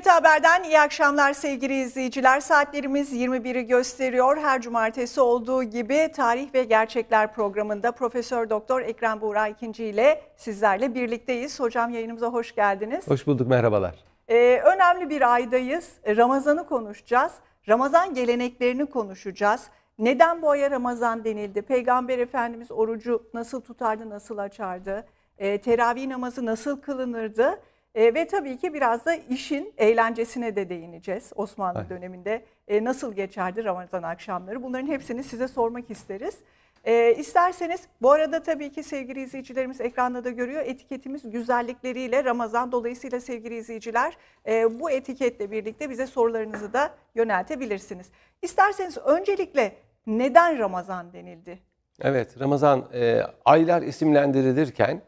TRT Haber'den iyi akşamlar sevgili izleyiciler. Saatlerimiz 21'i gösteriyor. Her cumartesi olduğu gibi Tarih ve Gerçekler programında Profesör Doktor Ekrem Buğra ikinci ile sizlerle birlikteyiz. Hocam yayınımıza hoş geldiniz. Hoş bulduk, merhabalar. Ee, önemli bir aydayız. Ramazan'ı konuşacağız. Ramazan geleneklerini konuşacağız. Neden bu aya Ramazan denildi? Peygamber Efendimiz orucu nasıl tutardı, nasıl açardı? Ee, teravih namazı nasıl kılınırdı? E, ve tabii ki biraz da işin eğlencesine de değineceğiz. Osmanlı Aynen. döneminde e, nasıl geçerdi Ramazan akşamları? Bunların hepsini size sormak isteriz. E, isterseniz bu arada tabii ki sevgili izleyicilerimiz ekranda da görüyor etiketimiz güzellikleriyle Ramazan dolayısıyla sevgili izleyiciler e, bu etiketle birlikte bize sorularınızı da yöneltebilirsiniz. İsterseniz öncelikle neden Ramazan denildi? Evet Ramazan e, aylar isimlendirilirken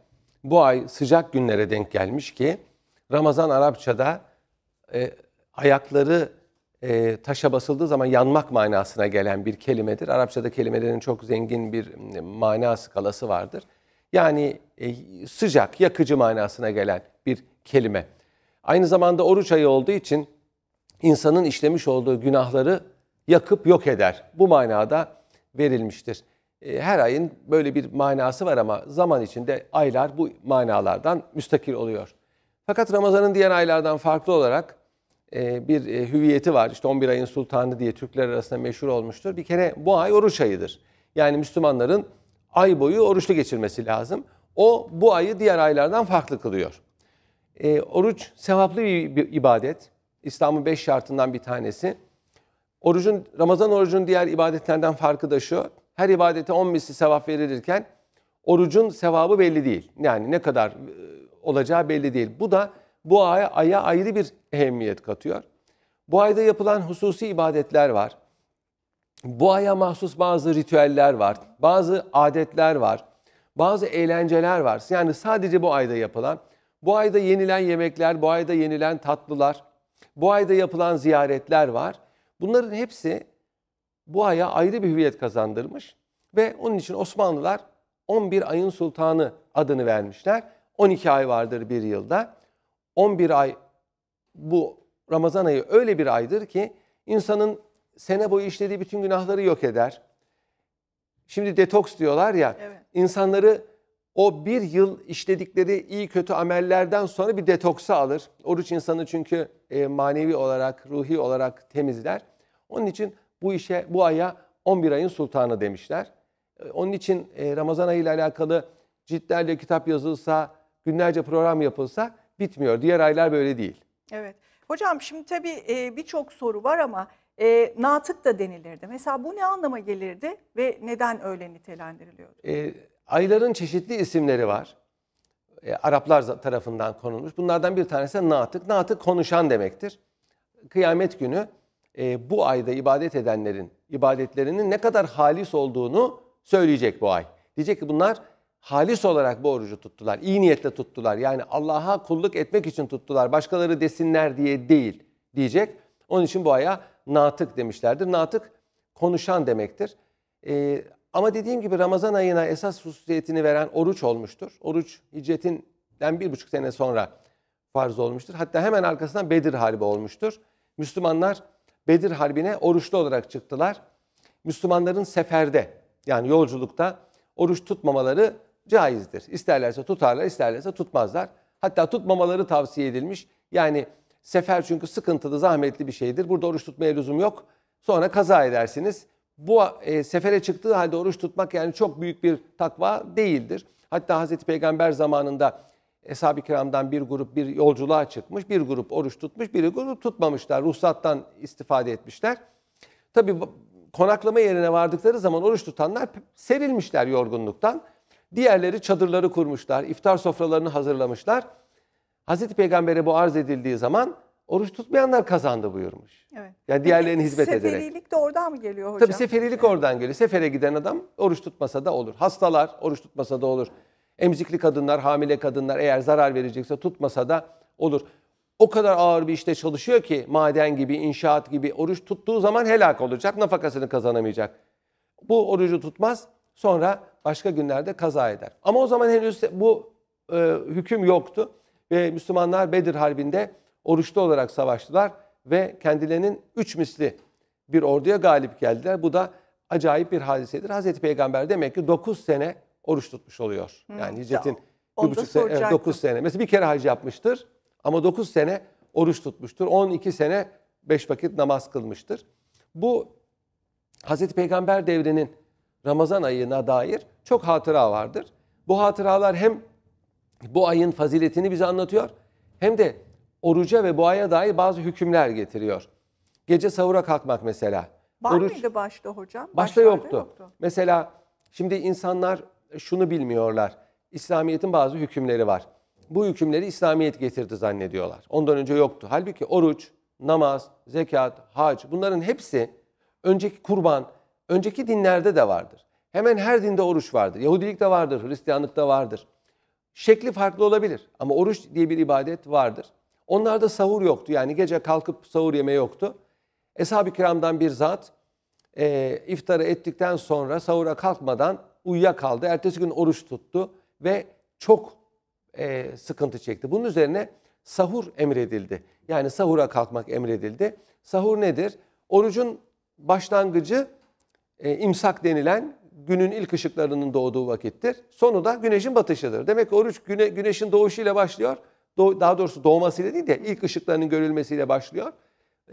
bu ay sıcak günlere denk gelmiş ki Ramazan Arapçada e, ayakları e, taşa basıldığı zaman yanmak manasına gelen bir kelimedir. Arapçada kelimelerin çok zengin bir mana skalası vardır. Yani e, sıcak, yakıcı manasına gelen bir kelime. Aynı zamanda oruç ayı olduğu için insanın işlemiş olduğu günahları yakıp yok eder. Bu manada verilmiştir. E, her ayın böyle bir manası var ama zaman içinde aylar bu manalardan müstakil oluyor. Fakat Ramazan'ın diğer aylardan farklı olarak e, bir e, hüviyeti var. İşte 11 ayın sultanı diye Türkler arasında meşhur olmuştur. Bir kere bu ay oruç ayıdır. Yani Müslümanların ay boyu oruçlu geçirmesi lazım. O bu ayı diğer aylardan farklı kılıyor. E, oruç sevaplı bir ibadet. İslam'ın beş şartından bir tanesi. Orucun, Ramazan orucunun diğer ibadetlerden farkı da şu. Her ibadete 10 misli sevap verilirken orucun sevabı belli değil. Yani ne kadar e, olacağı belli değil. Bu da bu aya, aya ayrı bir ehemmiyet katıyor. Bu ayda yapılan hususi ibadetler var. Bu aya mahsus bazı ritüeller var, bazı adetler var, bazı eğlenceler var. Yani sadece bu ayda yapılan, bu ayda yenilen yemekler, bu ayda yenilen tatlılar, bu ayda yapılan ziyaretler var. Bunların hepsi bu aya ayrı bir hüviyet kazandırmış ve onun için Osmanlılar 11 ayın sultanı adını vermişler. 12 ay vardır bir yılda. 11 ay bu Ramazan ayı öyle bir aydır ki insanın sene boyu işlediği bütün günahları yok eder. Şimdi detoks diyorlar ya evet. insanları o bir yıl işledikleri iyi kötü amellerden sonra bir detoksa alır. Oruç insanı çünkü e, manevi olarak, ruhi olarak temizler. Onun için bu işe, bu aya 11 ayın sultanı demişler. E, onun için e, Ramazan ayı ile alakalı ciltlerle kitap yazılsa, günlerce program yapılsa bitmiyor. Diğer aylar böyle değil. Evet. Hocam şimdi tabii e, birçok soru var ama e, natık da denilirdi. Mesela bu ne anlama gelirdi ve neden öyle nitelendiriliyordu? E, ayların çeşitli isimleri var. E, Araplar tarafından konulmuş. Bunlardan bir tanesi natık. Natık konuşan demektir. Kıyamet günü e, bu ayda ibadet edenlerin ibadetlerinin ne kadar halis olduğunu söyleyecek bu ay. Diyecek ki bunlar halis olarak bu orucu tuttular. İyi niyetle tuttular. Yani Allah'a kulluk etmek için tuttular. Başkaları desinler diye değil diyecek. Onun için bu aya natık demişlerdir. Natık konuşan demektir. Ee, ama dediğim gibi Ramazan ayına esas hususiyetini veren oruç olmuştur. Oruç hicretinden bir buçuk sene sonra farz olmuştur. Hatta hemen arkasından Bedir Harbi olmuştur. Müslümanlar Bedir Harbi'ne oruçlu olarak çıktılar. Müslümanların seferde yani yolculukta oruç tutmamaları caizdir. İsterlerse tutarlar, isterlerse tutmazlar. Hatta tutmamaları tavsiye edilmiş. Yani sefer çünkü sıkıntılı, zahmetli bir şeydir. Burada oruç tutmaya lüzum yok. Sonra kaza edersiniz. Bu e, sefere çıktığı halde oruç tutmak yani çok büyük bir takva değildir. Hatta Hazreti Peygamber zamanında Eshab-ı Kiram'dan bir grup bir yolculuğa çıkmış, bir grup oruç tutmuş, bir grup tutmamışlar. Ruhsattan istifade etmişler. Tabi konaklama yerine vardıkları zaman oruç tutanlar serilmişler yorgunluktan. Diğerleri çadırları kurmuşlar, iftar sofralarını hazırlamışlar. Hazreti Peygamber'e bu arz edildiği zaman oruç tutmayanlar kazandı buyurmuş. Evet. Yani diğerlerine hizmet seferilik ederek. Seferilik de oradan mı geliyor hocam? Tabii seferilik oradan geliyor. Sefere giden adam oruç tutmasa da olur. Hastalar oruç tutmasa da olur. Emzikli kadınlar, hamile kadınlar eğer zarar verecekse tutmasa da olur. O kadar ağır bir işte çalışıyor ki maden gibi, inşaat gibi oruç tuttuğu zaman helak olacak. Nafakasını kazanamayacak. Bu orucu tutmaz. Sonra başka günlerde kaza eder. Ama o zaman henüz bu e, hüküm yoktu ve Müslümanlar Bedir Harbi'nde oruçlu olarak savaştılar ve kendilerinin üç misli bir orduya galip geldiler. Bu da acayip bir hadisedir. Hazreti Peygamber demek ki 9 sene oruç tutmuş oluyor. Hmm. Yani hicretin bir buçuk sene, 9 sene. Mesela bir kere hac yapmıştır ama 9 sene oruç tutmuştur. 12 sene 5 vakit namaz kılmıştır. Bu Hazreti Peygamber devrinin Ramazan ayına dair çok hatıra vardır. Bu hatıralar hem bu ayın faziletini bize anlatıyor hem de oruca ve bu aya dair bazı hükümler getiriyor. Gece sahura kalkmak mesela. Var Oruç, mıydı başta hocam? Başta, başta yoktu. yoktu. Mesela şimdi insanlar şunu bilmiyorlar. İslamiyet'in bazı hükümleri var. Bu hükümleri İslamiyet getirdi zannediyorlar. Ondan önce yoktu. Halbuki oruç, namaz, zekat, hac bunların hepsi önceki kurban önceki dinlerde de vardır. Hemen her dinde oruç vardır. Yahudilik de vardır, da vardır. Şekli farklı olabilir ama oruç diye bir ibadet vardır. Onlarda sahur yoktu yani gece kalkıp sahur yeme yoktu. Eshab-ı kiramdan bir zat e, iftarı ettikten sonra sahura kalkmadan uyuyakaldı. Ertesi gün oruç tuttu ve çok e, sıkıntı çekti. Bunun üzerine sahur emredildi. Yani sahura kalkmak emredildi. Sahur nedir? Orucun başlangıcı e, imsak denilen günün ilk ışıklarının doğduğu vakittir. Sonu da güneşin batışıdır. Demek ki oruç güne, güneşin doğuşuyla başlıyor. Do, daha doğrusu doğmasıyla değil de ilk ışıklarının görülmesiyle başlıyor.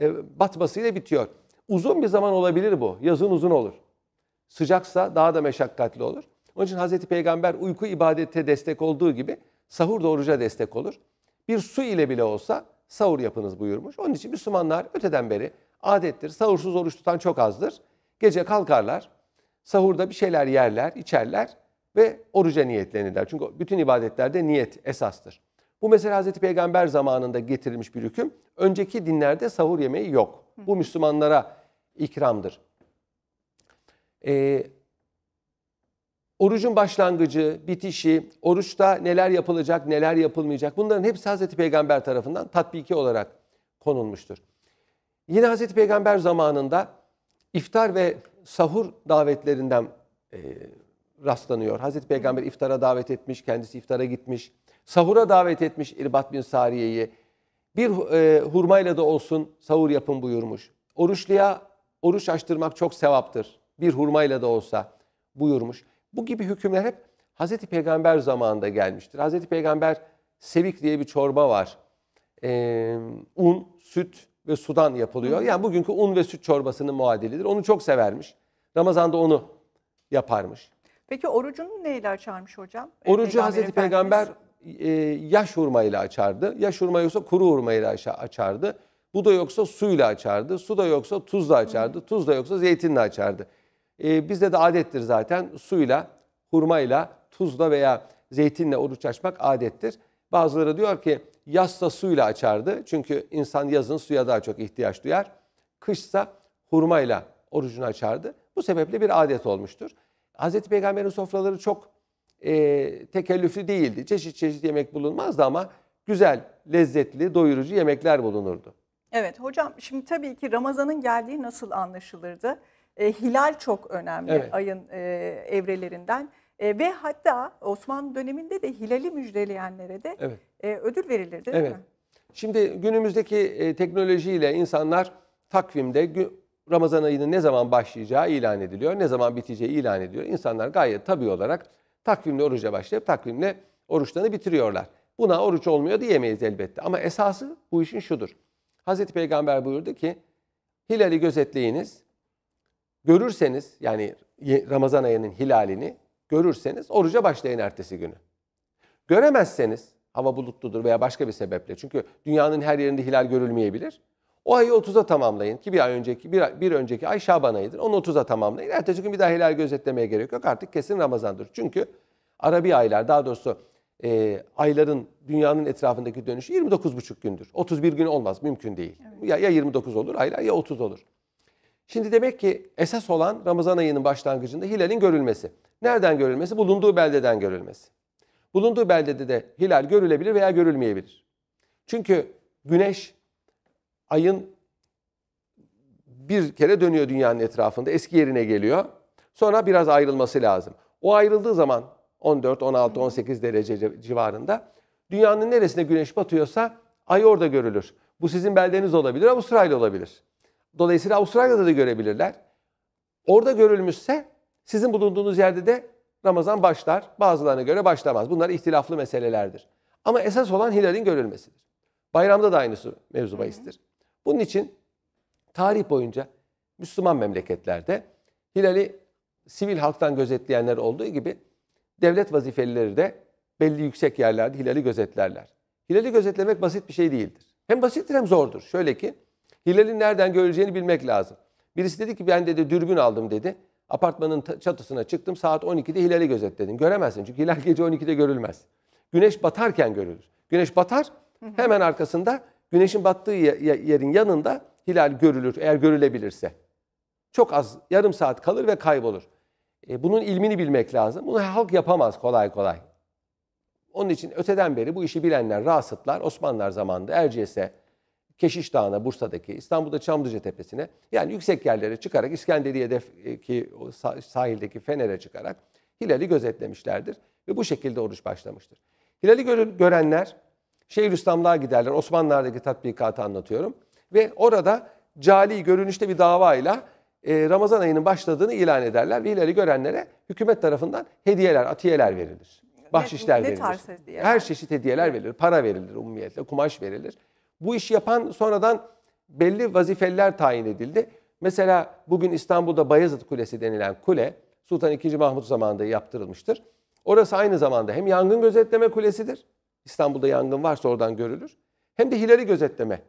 E, batmasıyla bitiyor. Uzun bir zaman olabilir bu. Yazın uzun olur. Sıcaksa daha da meşakkatli olur. Onun için Hazreti Peygamber uyku ibadete destek olduğu gibi sahur doğruca destek olur. Bir su ile bile olsa sahur yapınız buyurmuş. Onun için Müslümanlar öteden beri adettir. Sahursuz oruç tutan çok azdır. Gece kalkarlar, sahurda bir şeyler yerler, içerler ve oruca niyetlenirler. Çünkü bütün ibadetlerde niyet esastır. Bu mesela Hazreti Peygamber zamanında getirilmiş bir hüküm. Önceki dinlerde sahur yemeği yok. Bu Müslümanlara ikramdır. Ee, orucun başlangıcı, bitişi, oruçta neler yapılacak, neler yapılmayacak bunların hepsi Hazreti Peygamber tarafından tatbiki olarak konulmuştur. Yine Hazreti Peygamber zamanında iftar ve sahur davetlerinden e, rastlanıyor. Hazreti Peygamber iftara davet etmiş, kendisi iftara gitmiş. Sahura davet etmiş İrbat bin Sariye'yi. Bir e, hurmayla da olsun sahur yapın buyurmuş. Oruçluya oruç açtırmak çok sevaptır. Bir hurmayla da olsa buyurmuş. Bu gibi hükümler hep Hazreti Peygamber zamanında gelmiştir. Hazreti Peygamber sevik diye bir çorba var. E, un, süt, ve sudan yapılıyor. Yani bugünkü un ve süt çorbasının muadilidir. Onu çok severmiş. Ramazan'da onu yaparmış. Peki orucunu neyle açarmış hocam? E, Orucu Peygamber Hazreti Peygamber e, yaş hurmayla açardı. Yaş hurma yoksa kuru hurmayla açardı. Bu da yoksa suyla açardı. Su da yoksa tuzla açardı. Tuz da yoksa zeytinle açardı. E, bizde de adettir zaten suyla, hurmayla, tuzla veya zeytinle oruç açmak adettir. Bazıları diyor ki Yazsa suyla açardı. Çünkü insan yazın suya daha çok ihtiyaç duyar. Kışsa hurmayla orucunu açardı. Bu sebeple bir adet olmuştur. Hz. Peygamber'in sofraları çok e, tekellüflü değildi. Çeşit çeşit yemek bulunmazdı ama güzel, lezzetli, doyurucu yemekler bulunurdu. Evet hocam şimdi tabii ki Ramazan'ın geldiği nasıl anlaşılırdı? E, hilal çok önemli evet. ayın e, evrelerinden. E, ve hatta Osmanlı döneminde de hilali müjdeleyenlere de evet. e, ödül verilirdi değil evet. mi? Şimdi günümüzdeki e, teknolojiyle insanlar takvimde Ramazan ayının ne zaman başlayacağı ilan ediliyor, ne zaman biteceği ilan ediliyor. İnsanlar gayet tabii olarak takvimle oruca başlayıp takvimle oruçlarını bitiriyorlar. Buna oruç olmuyor diyemeyiz elbette. Ama esası bu işin şudur. Hazreti Peygamber buyurdu ki hilali gözetleyiniz. Görürseniz yani Ramazan ayının hilalini görürseniz oruca başlayın ertesi günü. Göremezseniz hava bulutludur veya başka bir sebeple çünkü dünyanın her yerinde hilal görülmeyebilir. O ayı 30'a tamamlayın ki bir ay önceki bir, ay, bir önceki ay Şaban ayıdır. Onu 30'a tamamlayın. Ertesi gün bir daha hilal gözetlemeye gerek yok. Artık kesin Ramazan'dır. Çünkü Arabi aylar daha doğrusu e, ayların dünyanın etrafındaki dönüşü 29,5 gündür. 31 gün olmaz mümkün değil. Evet. Ya, ya 29 olur aylar ya 30 olur. Şimdi demek ki esas olan Ramazan ayının başlangıcında hilalin görülmesi. Nereden görülmesi? Bulunduğu beldeden görülmesi. Bulunduğu beldede de hilal görülebilir veya görülmeyebilir. Çünkü güneş ayın bir kere dönüyor dünyanın etrafında. Eski yerine geliyor. Sonra biraz ayrılması lazım. O ayrıldığı zaman 14, 16, 18 derece civarında dünyanın neresine güneş batıyorsa ay orada görülür. Bu sizin beldeniz olabilir, Avustralya olabilir. Dolayısıyla Avustralya'da da görebilirler. Orada görülmüşse sizin bulunduğunuz yerde de Ramazan başlar, bazılarına göre başlamaz. Bunlar ihtilaflı meselelerdir. Ama esas olan hilalin görülmesidir. Bayramda da aynısı mevzu bahistir. Bunun için tarih boyunca Müslüman memleketlerde hilali sivil halktan gözetleyenler olduğu gibi devlet vazifelileri de belli yüksek yerlerde hilali gözetlerler. Hilali gözetlemek basit bir şey değildir. Hem basittir hem zordur. Şöyle ki hilalin nereden görüleceğini bilmek lazım. Birisi dedi ki ben dedi dürbün aldım dedi. Apartmanın çatısına çıktım saat 12'de hilali gözetledim. Göremezsin çünkü hilal gece 12'de görülmez. Güneş batarken görülür. Güneş batar hemen arkasında güneşin battığı yerin yanında hilal görülür eğer görülebilirse. Çok az yarım saat kalır ve kaybolur. E, bunun ilmini bilmek lazım. Bunu halk yapamaz kolay kolay. Onun için öteden beri bu işi bilenler, Rasıtlar, Osmanlılar zamanında Erciyes'e Keşiş Dağı'na, Bursa'daki, İstanbul'da Çamlıca Tepesi'ne yani yüksek yerlere çıkarak İskenderiye'deki sahildeki Fener'e çıkarak Hilal'i gözetlemişlerdir ve bu şekilde oruç başlamıştır. Hilal'i görenler Şeyhülislamlığa giderler. Osmanlılar'daki tatbikatı anlatıyorum. Ve orada cali görünüşte bir davayla e, Ramazan ayının başladığını ilan ederler. Ve Hilal'i görenlere hükümet tarafından hediyeler, atiyeler verilir. Bahşişler ne, ne verilir. Tarz hediyeler? Her çeşit hediyeler verilir. Para verilir umumiyetle, kumaş verilir. Bu iş yapan sonradan belli vazifeler tayin edildi. Mesela bugün İstanbul'da Bayezid Kulesi denilen kule Sultan II. Mahmut zamanında yaptırılmıştır. Orası aynı zamanda hem yangın gözetleme kulesidir. İstanbul'da yangın varsa oradan görülür. Hem de hilali gözetleme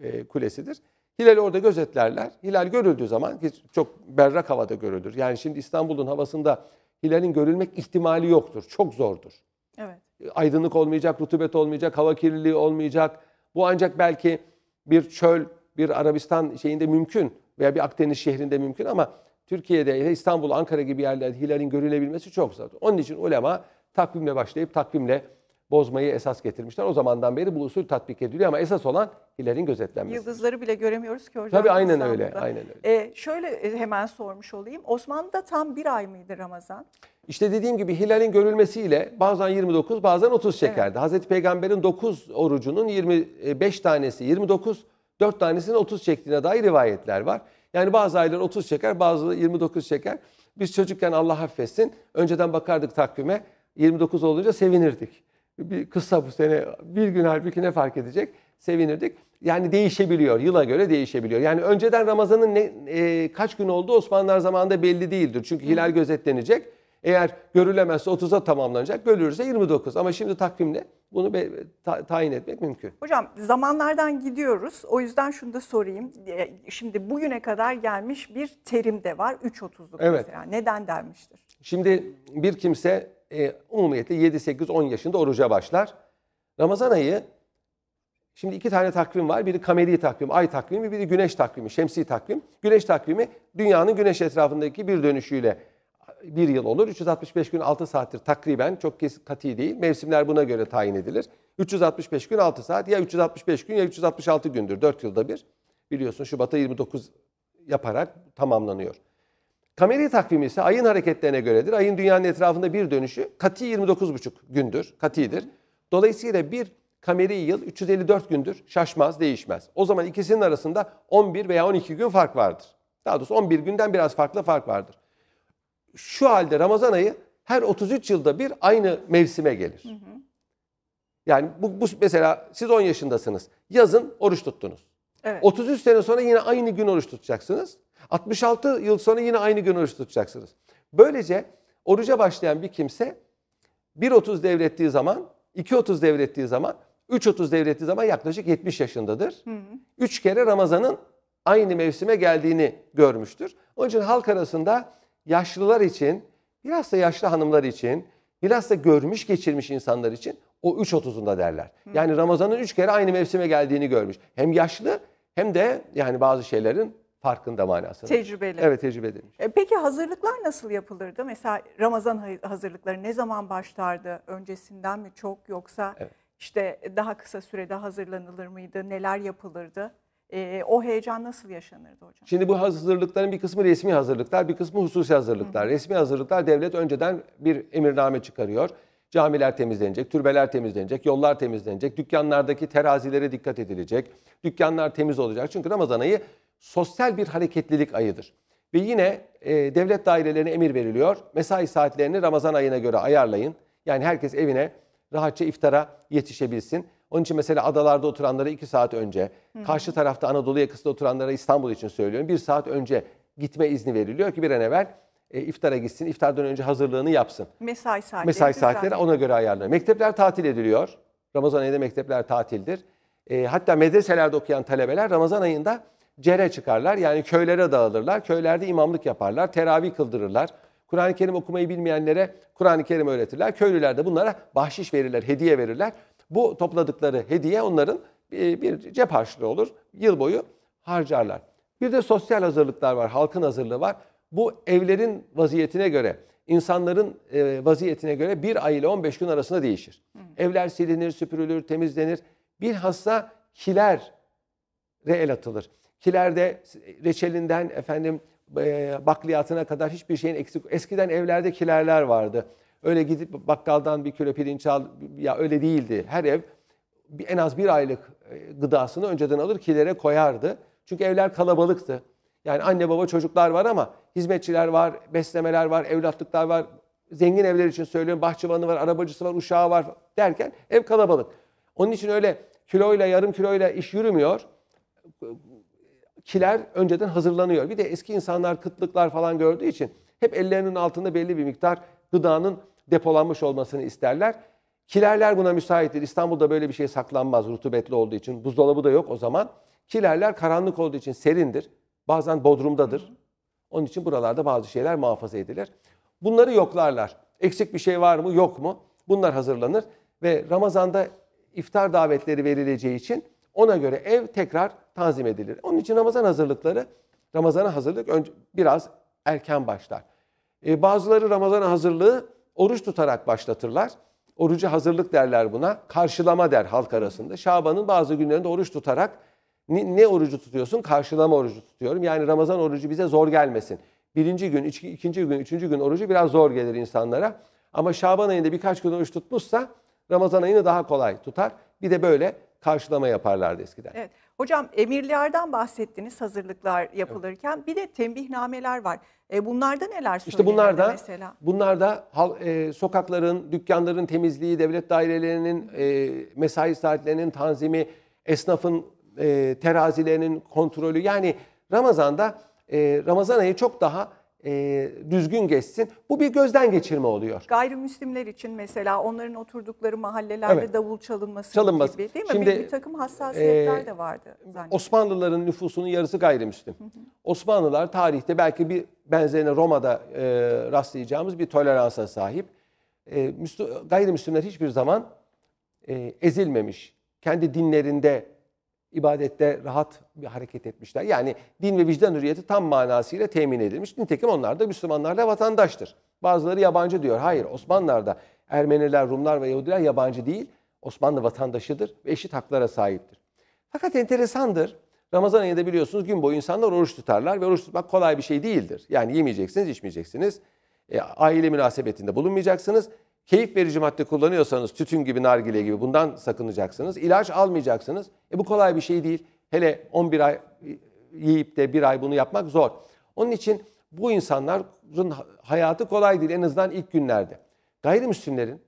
e, kulesidir. Hilali orada gözetlerler. Hilal görüldüğü zaman ki çok berrak havada görülür. Yani şimdi İstanbul'un havasında hilalin görülmek ihtimali yoktur. Çok zordur. Evet. Aydınlık olmayacak, rutubet olmayacak, hava kirliliği olmayacak bu ancak belki bir çöl, bir Arabistan şeyinde mümkün veya bir Akdeniz şehrinde mümkün ama Türkiye'de İstanbul, Ankara gibi yerlerde hilalin görülebilmesi çok zor. Onun için ulema takvimle başlayıp takvimle bozmayı esas getirmişler. O zamandan beri bu usul tatbik ediliyor ama esas olan hilalin gözetlenmesi. Yıldızları bile göremiyoruz ki hocam. Tabii aynen öyle. Aynen öyle. Ee, şöyle e, hemen sormuş olayım. Osmanlı'da tam bir ay mıydı Ramazan? İşte dediğim gibi hilalin görülmesiyle bazen 29 bazen 30 şekerdi. Evet. Hazreti Peygamber'in 9 orucunun 25 tanesi 29, 4 tanesinin 30 çektiğine dair rivayetler var. Yani bazı aylar 30 şeker, bazı 29 şeker. Biz çocukken Allah affetsin önceden bakardık takvime 29 olunca sevinirdik. Bir kısa bu sene bir gün halbuki ne fark edecek sevinirdik. Yani değişebiliyor yıla göre değişebiliyor. Yani önceden Ramazan'ın ne, e, kaç gün olduğu Osmanlılar zamanında belli değildir. Çünkü hilal gözetlenecek. Eğer görülemezse 30'a tamamlanacak, görülürse 29. Ama şimdi takvimle bunu be, ta, tayin etmek mümkün. Hocam zamanlardan gidiyoruz. O yüzden şunu da sorayım. E, şimdi bugüne kadar gelmiş bir terim de var. 3.30'luk evet. mesela. Neden dermiştir? Şimdi bir kimse e, umumiyetle 7, 8, 10 yaşında oruca başlar. Ramazan ayı Şimdi iki tane takvim var. Biri kameri takvim, ay takvimi, biri güneş takvimi, şemsi takvim. Güneş takvimi dünyanın güneş etrafındaki bir dönüşüyle bir yıl olur. 365 gün 6 saattir takriben çok kati değil. Mevsimler buna göre tayin edilir. 365 gün 6 saat ya 365 gün ya 366 gündür 4 yılda bir. Biliyorsun Şubat'a 29 yaparak tamamlanıyor. Kameri takvimi ise ayın hareketlerine göredir. Ayın dünyanın etrafında bir dönüşü kati 29,5 gündür, katidir. Dolayısıyla bir kameri yıl 354 gündür şaşmaz, değişmez. O zaman ikisinin arasında 11 veya 12 gün fark vardır. Daha doğrusu 11 günden biraz farklı fark vardır şu halde Ramazan ayı her 33 yılda bir aynı mevsime gelir. Yani bu, bu mesela siz 10 yaşındasınız. Yazın oruç tuttunuz. Evet. 33 sene sonra yine aynı gün oruç tutacaksınız. 66 yıl sonra yine aynı gün oruç tutacaksınız. Böylece oruca başlayan bir kimse 1.30 devrettiği zaman, 2.30 devrettiği zaman, 3.30 devrettiği zaman yaklaşık 70 yaşındadır. Hı hı. Üç kere Ramazan'ın aynı mevsime geldiğini görmüştür. Onun için halk arasında yaşlılar için, biraz da yaşlı hanımlar için, biraz da görmüş geçirmiş insanlar için o 3.30'unda derler. Yani Ramazan'ın 3 kere aynı mevsime geldiğini görmüş. Hem yaşlı hem de yani bazı şeylerin farkında manasında. Tecrübeli. Evet tecrübe edilmiş. E, peki hazırlıklar nasıl yapılırdı? Mesela Ramazan hazırlıkları ne zaman başlardı? Öncesinden mi çok yoksa evet. işte daha kısa sürede hazırlanılır mıydı? Neler yapılırdı? E, o heyecan nasıl yaşanırdı hocam? Şimdi bu hazırlıkların bir kısmı resmi hazırlıklar, bir kısmı hususi hazırlıklar. Hı. Resmi hazırlıklar devlet önceden bir emirname çıkarıyor. Camiler temizlenecek, türbeler temizlenecek, yollar temizlenecek, dükkanlardaki terazilere dikkat edilecek, dükkanlar temiz olacak. Çünkü Ramazan ayı sosyal bir hareketlilik ayıdır. Ve yine e, devlet dairelerine emir veriliyor. Mesai saatlerini Ramazan ayına göre ayarlayın. Yani herkes evine rahatça iftara yetişebilsin. Onun için mesela adalarda oturanlara iki saat önce, karşı tarafta Anadolu yakasında oturanlara İstanbul için söylüyorum bir saat önce gitme izni veriliyor ki bir an evvel e, iftara gitsin, iftardan önce hazırlığını yapsın. Mesai saatleri. Mesai saatleri ona göre ayarlanıyor. Mektepler tatil ediliyor. Ramazan ayında mektepler tatildir. E, hatta medreselerde okuyan talebeler Ramazan ayında cere çıkarlar. Yani köylere dağılırlar. Köylerde imamlık yaparlar. Teravih kıldırırlar. Kur'an-ı Kerim okumayı bilmeyenlere Kur'an-ı Kerim öğretirler. Köylüler de bunlara bahşiş verirler, hediye verirler. Bu topladıkları hediye onların e, bir cep harçlığı olur. Yıl boyu harcarlar. Bir de sosyal hazırlıklar var, halkın hazırlığı var. Bu evlerin vaziyetine göre, insanların e, vaziyetine göre bir ay ile 15 gün arasında değişir. Evler silinir, süpürülür, temizlenir. Bilhassa kiler el atılır. Kilerde reçelinden efendim e, bakliyatına kadar hiçbir şeyin eksik. Eskiden evlerde kilerler vardı. Öyle gidip bakkaldan bir kilo pirinç al ya öyle değildi. Her ev en az bir aylık e, gıdasını önceden alır kilere koyardı. Çünkü evler kalabalıktı. Yani anne baba çocuklar var ama hizmetçiler var, beslemeler var, evlatlıklar var. Zengin evler için söylüyorum bahçıvanı var, arabacısı var, uşağı var derken ev kalabalık. Onun için öyle kiloyla yarım kiloyla iş yürümüyor. Kiler önceden hazırlanıyor. Bir de eski insanlar kıtlıklar falan gördüğü için hep ellerinin altında belli bir miktar gıdanın depolanmış olmasını isterler. Kilerler buna müsaittir. İstanbul'da böyle bir şey saklanmaz rutubetli olduğu için. Buzdolabı da yok o zaman. Kilerler karanlık olduğu için serindir. Bazen bodrumdadır. Onun için buralarda bazı şeyler muhafaza edilir. Bunları yoklarlar. Eksik bir şey var mı yok mu? Bunlar hazırlanır ve Ramazan'da iftar davetleri verileceği için ona göre ev tekrar tanzim edilir. Onun için Ramazan hazırlıkları, Ramazan'a hazırlık önce biraz erken başlar. Ee, bazıları Ramazan hazırlığı oruç tutarak başlatırlar. orucu hazırlık derler buna. Karşılama der halk arasında. Şaban'ın bazı günlerinde oruç tutarak ne, ne orucu tutuyorsun? Karşılama orucu tutuyorum. Yani Ramazan orucu bize zor gelmesin. Birinci gün, iki, ikinci gün, üçüncü gün orucu biraz zor gelir insanlara. Ama Şaban ayında birkaç gün oruç tutmuşsa Ramazan ayını daha kolay tutar. Bir de böyle karşılama yaparlardı eskiden. Evet. Hocam emirlerden bahsettiniz hazırlıklar yapılırken. Evet. Bir de tembihnameler var. E bunlarda neler İşte bunlar da mesela? bunlar da e, sokakların, dükkanların temizliği, devlet dairelerinin e, mesai saatlerinin tanzimi, esnafın e, terazilerinin kontrolü. Yani Ramazan'da e, Ramazan ayı çok daha e, düzgün geçsin. Bu bir gözden geçirme oluyor. Gayrimüslimler için mesela onların oturdukları mahallelerde evet. davul çalınması, çalınması gibi değil mi? Şimdi, bir, bir takım hassasiyetler e, de vardı. Osmanlıların nüfusunun yarısı gayrimüslim. Hı hı. Osmanlılar tarihte belki bir benzerine Roma'da e, rastlayacağımız bir toleransa sahip. E, gayrimüslimler hiçbir zaman e, ezilmemiş. Kendi dinlerinde ibadette rahat bir hareket etmişler. Yani din ve vicdan hürriyeti tam manasıyla temin edilmiş. Nitekim onlar da Müslümanlarla vatandaştır. Bazıları yabancı diyor. Hayır Osmanlılar'da Ermeniler, Rumlar ve Yahudiler yabancı değil. Osmanlı vatandaşıdır ve eşit haklara sahiptir. Fakat enteresandır. Ramazan ayında biliyorsunuz gün boyu insanlar oruç tutarlar ve oruç tutmak kolay bir şey değildir. Yani yemeyeceksiniz, içmeyeceksiniz. E, aile münasebetinde bulunmayacaksınız. Keyif verici madde kullanıyorsanız tütün gibi, nargile gibi bundan sakınacaksınız. İlaç almayacaksınız. E bu kolay bir şey değil. Hele 11 ay e, yiyip de bir ay bunu yapmak zor. Onun için bu insanların hayatı kolay değil en azından ilk günlerde. Gayrimüslimlerin,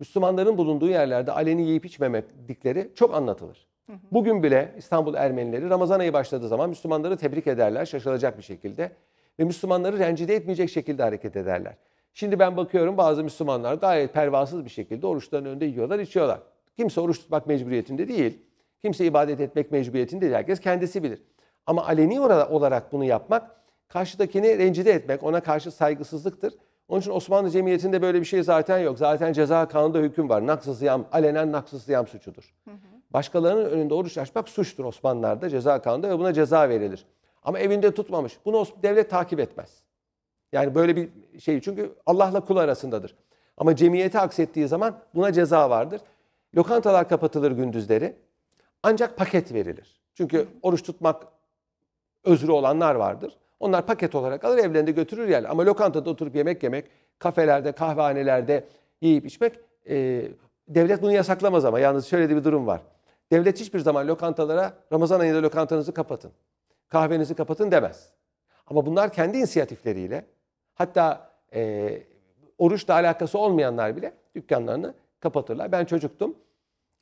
Müslümanların bulunduğu yerlerde aleni yiyip içmemedikleri çok anlatılır. Bugün bile İstanbul Ermenileri Ramazan ayı başladığı zaman Müslümanları tebrik ederler şaşılacak bir şekilde. Ve Müslümanları rencide etmeyecek şekilde hareket ederler. Şimdi ben bakıyorum bazı Müslümanlar gayet pervasız bir şekilde oruçların önünde yiyorlar, içiyorlar. Kimse oruç tutmak mecburiyetinde değil. Kimse ibadet etmek mecburiyetinde değil. Herkes kendisi bilir. Ama aleni olarak bunu yapmak karşıdakini rencide etmek, ona karşı saygısızlıktır. Onun için Osmanlı Cemiyeti'nde böyle bir şey zaten yok. Zaten ceza kanunda hüküm var. Naksı ziyam, alenen naksı ziyam suçudur. Başkalarının önünde oruç açmak suçtur Osmanlılar'da ceza kanunda ve buna ceza verilir. Ama evinde tutmamış. Bunu devlet takip etmez. Yani böyle bir şey çünkü Allah'la kul arasındadır. Ama cemiyeti aksettiği zaman buna ceza vardır. Lokantalar kapatılır gündüzleri. Ancak paket verilir. Çünkü oruç tutmak özrü olanlar vardır. Onlar paket olarak alır evlerinde götürür yerler. Ama lokantada oturup yemek yemek, kafelerde, kahvehanelerde yiyip içmek e, devlet bunu yasaklamaz ama yalnız şöyle de bir durum var. Devlet hiçbir zaman lokantalara Ramazan ayında lokantanızı kapatın, kahvenizi kapatın demez. Ama bunlar kendi inisiyatifleriyle Hatta e, oruçla alakası olmayanlar bile dükkanlarını kapatırlar. Ben çocuktum.